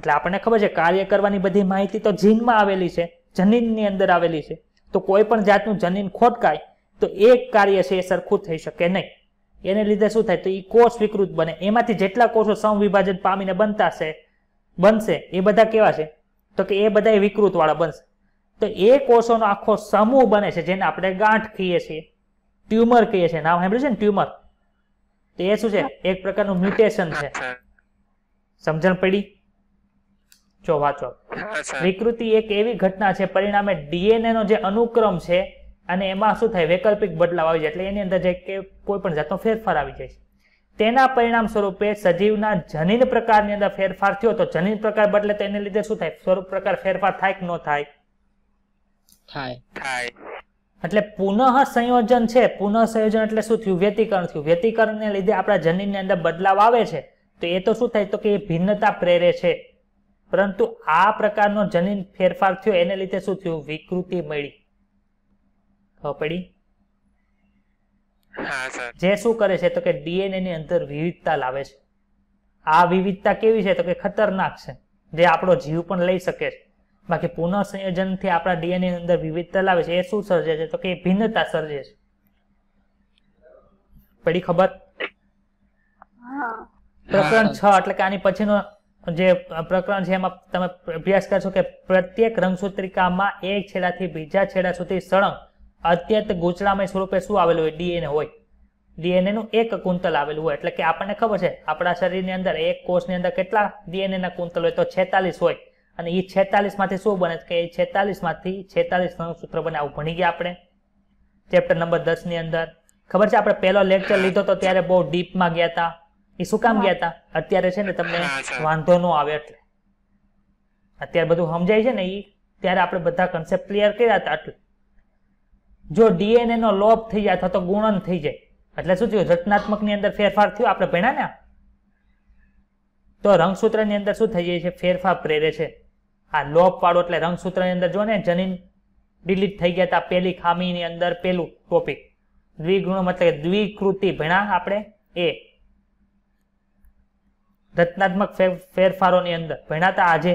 એટલે આપણને ખબર છે કાર્ય કરવાની બધી માહિતી તો જીનમાં આવેલી છે જનીનની અંદર આવેલી છે તો કોઈ પણ જાતનું જનીન ખોટકાય તો એ કાર્ય છે એ સરખું થઈ શકે નહીં એને લીધે શું થાય તો એ કોષ વિકૃત બને એમાંથી જેટલા કોષો સંવિભાજન પામીને બનતા છે બનશે એ બધા કેવા છે તો કે એ બધા વિકૃતવાળા બનશે તો એ કોષોનો આખો સમૂહ બને છે જેને આપણે ગાંઠ કહીએ છીએ ટ્યુમર કહીએ છીએ નામ સાંભળ્યું છે ને ટ્યુમર તો એ શું છે એક પ્રકારનું મ્યુટેશન છે સમજણ પડી જો વાંચો વિકૃતિ એક એવી ઘટના છે પરિણામે ડીએનએ નો જે અનુક્રમ છે અને એમાં શું થાય વૈકલ્પિક બદલાવ આવી જાય એટલે એની અંદર જે કે કોઈ પણ જાતનો ફેરફાર આવી જાય છે તેના પરિણામ સ્વરૂપે સજીવના જનીન પ્રકારની અંદર ફેરફાર થયો તો જનીન પ્રકાર બદલે તો એને લીધે શું થાય સ્વરૂપ પ્રકાર ફેરફાર થાય કે ન થાય થાય એટલે પુનઃ સંયોજન છે પુનઃ સંયોજન એટલે શું થયું વ્યતિકરણ થયું વ્યતિકરણને લીધે આપણા જનીનની અંદર બદલાવ આવે છે તો એ તો શું થાય તો કે એ ભિન્નતા પ્રેરે છે પરંતુ આ પ્રકારનો જનીન ફેરફાર થયો એને લીધે શું થયું વિકૃતિ મળી ખબર પડી જે શું કરે છે તો કે ડીએનએ ની અંદર વિવિધતા લાવે છે આ વિવિધતા કેવી છે તો કે ખતરનાક છે જે આપણો જીવ પણ લઈ શકે છે બાકી પુનઃસંયોજનથી આપણા ડીએનએ અંદર વિવિધતા લાવે છે એ શું સર્જે છે તો કે ભિન્નતા સર્જે છે પડી ખબર પ્રકરણ છ એટલે કે આની પછીનો જે પ્રકરણ છે એમાં તમે અભ્યાસ કરશો કે પ્રત્યેક રંગસૂત્રિકામાં એક છેડાથી બીજા છેડા સુધી સળંગ અત્યંત ગૂંચળામય સ્વરૂપે શું આવેલું હોય ડીએનએ હોય ડીએનએ નું એક કુંતલ આવેલું હોય એટલે કે આપણને ખબર છે આપણા શરીરની અંદર એક કોષની અંદર કેટલા ડીએનએ ના કુંતલ હોય તો છેતાલીસ હોય અને એ છેતાલીસમાંથી શું બને કે એ છેતાલીસમાંથી છેતાલીસ નવું સૂત્ર બને આવું ભણી ગયા આપણે ચેપ્ટર નંબર દસની અંદર ખબર છે આપણે પહેલો લેક્ચર લીધો તો ત્યારે બહુ ડીપમાં ગયા હતા એ શું કામ ગયા હતા અત્યારે છે ને તમને વાંધો ન આવે એટલે અત્યારે બધું સમજાય છે ને એ ત્યારે આપણે બધા કન્સેપ્ટ ક્લિયર કર્યા હતા એટલે જો ડીએનએ નો લોપ થઈ જાય અથવા તો ગુણન થઈ જાય એટલે શું થયું રચનાત્મકની અંદર ફેરફાર થયો આપણે ભણ્યા ને તો રંગસૂત્રની અંદર શું થઈ જાય છે ફેરફાર પ્રેરે છે આ લોપ વાળો એટલે ની અંદર જો ને જનીન ડિલીટ થઈ ગયા હતા પહેલી ખામીની અંદર પહેલું ટોપિક દ્વિગુણમ એટલે દ્વિકૃતિ ભણા આપણે એ રચનાત્મક ફેરફારોની અંદર ભણાતા આજે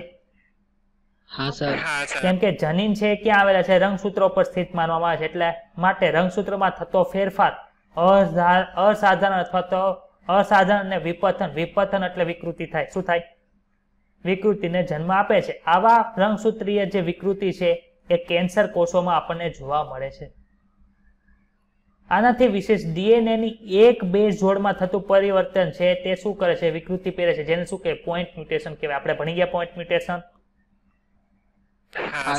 કેમ કે જનીન છે ક્યાં આવેલા છે રંગસૂત્રો પર સ્થિત માનવામાં આવે છે એટલે માટે રંગસૂત્રમાં થતો ફેરફાર અસાધારણ અથવા તો અસાધારણ અને વિપથન વિપથન એટલે વિકૃતિ થાય શું થાય વિકૃતિને જન્મ આપે છે આવા રંગસૂત્રીય જે વિકૃતિ છે એ કેન્સર કોષોમાં આપણને જોવા મળે છે આનાથી વિશેષ ડીએનએની એક બે જોડમાં થતું પરિવર્તન છે તે શું કરે છે વિકૃતિ પહેરે છે જેને શું કહે પોઈન્ટ મ્યુટેશન કહેવાય આપણે ભણી ગયા point mutation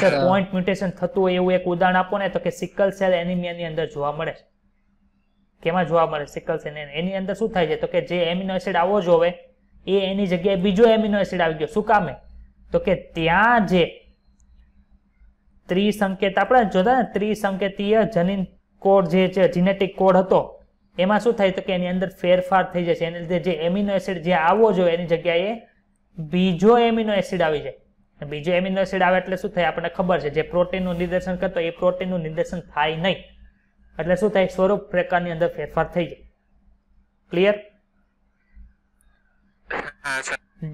sir point mutation થતું હોય એવું એક ઉદાહરણ આપો ને તો કે સિકલ સેલ એનિમિયાની અંદર જોવા મળે છે કેમાં જોવા મળે સિકલ સેલ એની અંદર શું થાય છે તો કે જે એમિનો એસિડ આવો જ હોય એ એની જગ્યાએ બીજો એમિનો એસિડ આવી ગયો શું કામે તો કે ત્યાં જે ત્રિસંકેત આપણે જોતા ને ત્રિસંકેતીય જનીન કોડ જે છે જીનેટિક કોડ હતો એમાં શું થાય તો કે એની અંદર ફેરફાર થઈ જશે એને લીધે જે એમિનો એસિડ જે આવવો જોઈએ એની જગ્યાએ બીજો એમિનો એસિડ આવી જાય બીજો એમિનો એસિડ આવે એટલે શું થાય આપણને ખબર છે જે પ્રોટીનનું નિદર્શન કરતો એ પ્રોટીનનું નિદર્શન થાય નહીં એટલે શું થાય સ્વરૂપ પ્રકારની અંદર ફેરફાર થઈ જાય ક્લિયર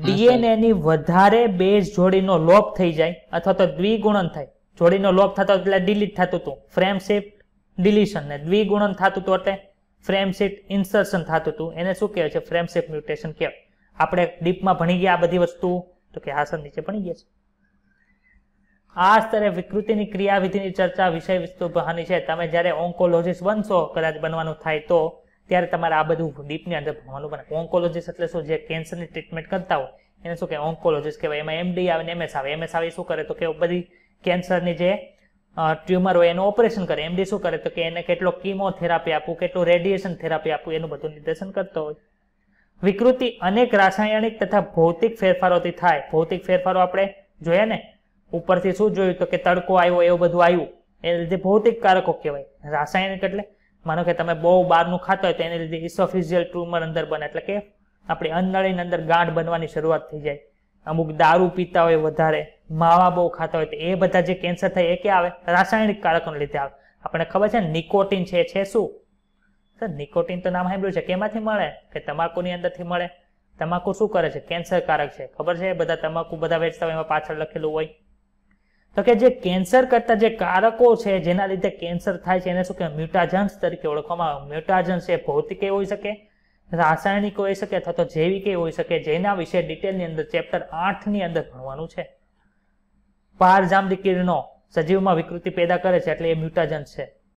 ડીએનએ વધારે બેઝ જોડીનો લોપ થઈ જાય અથવા તો દ્વિગુણન થાય જોડીનો લોપ થતો એટલે ડિલીટ થતું હતું ફ્રેમ શિફ્ટ ડિલીશન ને દ્વિગુણન થતું હતું એટલે ફ્રેમ શિફ્ટ ઇન્સર્શન થતું હતું એને શું કહેવાય છે ફ્રેમ શિફ્ટ મ્યુટેશન કહેવાય આપણે ડીપમાં ભણી ગયા આ બધી વસ્તુ તો કે હાસન નીચે ભણી ગયા છે આ સ્તરે વિકૃતિની ક્રિયાવિધિની ચર્ચા વિષય વસ્તુ બહાની છે તમે જ્યારે ઓન્કોલોજીસ્ટ બનશો કદાચ બનવાનું થાય તો ત્યારે તમારે આ બધું ડીપની અંદર ભણવાનું પણ ઓન્કોલોજીસ્ટ એટલે શું જે કેન્સરની ટ્રીટમેન્ટ કરતા હોય એને શું કહેવાય ઓન્કોલોજીસ્ટ કહેવાય એમાં એમડી આવે ને એમએસ આવે એમએસ આવે શું કરે તો કે બધી કેન્સરની જે ટ્યુમર હોય એનું ઓપરેશન કરે એમડી શું કરે તો કે એને કેટલો કીમોથેરાપી આપવું કેટલું રેડિયેશન થેરાપી આપવું એનું બધું નિર્દેશન કરતો હોય વિકૃતિ અનેક રાસાયણિક તથા ભૌતિક ફેરફારોથી થાય ભૌતિક ફેરફારો આપણે જોયા ને ઉપરથી શું જોયું તો કે તડકો આવ્યો એવું બધું આવ્યું એ લીધે ભૌતિક કારકો કહેવાય રાસાયણિક એટલે માનો કે તમે બહુ બહારનું ખાતા હોય તો એને લીધે ઇસોફિઝિયલ ટ્યુમર અંદર બને એટલે કે આપણી અંદરળીની અંદર ગાંઠ બનવાની શરૂઆત થઈ જાય અમુક દારૂ પીતા હોય વધારે માવા બહુ ખાતા હોય તો એ બધા જે કેન્સર થાય એ ક્યાં આવે રાસાયણિક કારકોને લીધે આવે આપણને ખબર છે નિકોટિન છે છે શું સર નિકોટિન તો નામ સાંભળ્યું છે કેમાંથી મળે કે તમાકુની અંદરથી મળે તમાકુ શું કરે છે કેન્સર કારક છે ખબર છે બધા તમાકુ બધા વેચતા હોય એમાં પાછળ લખેલું હોય તો કે જે કેન્સર કરતા જે કારકો છે જેના લીધે કેન્સર થાય છે એને શું કે મ્યુટાજન્સ તરીકે ઓળખવામાં આવે મ્યુટાજન્સ એ ભૌતિકે હોઈ શકે રાસાયણિક હોઈ શકે અથવા તો જૈવિકે હોઈ શકે જેના વિશે ડિટેલની અંદર ચેપ્ટર આઠની અંદર ભણવાનું છે પારજામડી કિરણો સજીવમાં વિકૃતિ પેદા કરે છે એટલે એ મ્યુટાજન્સ છે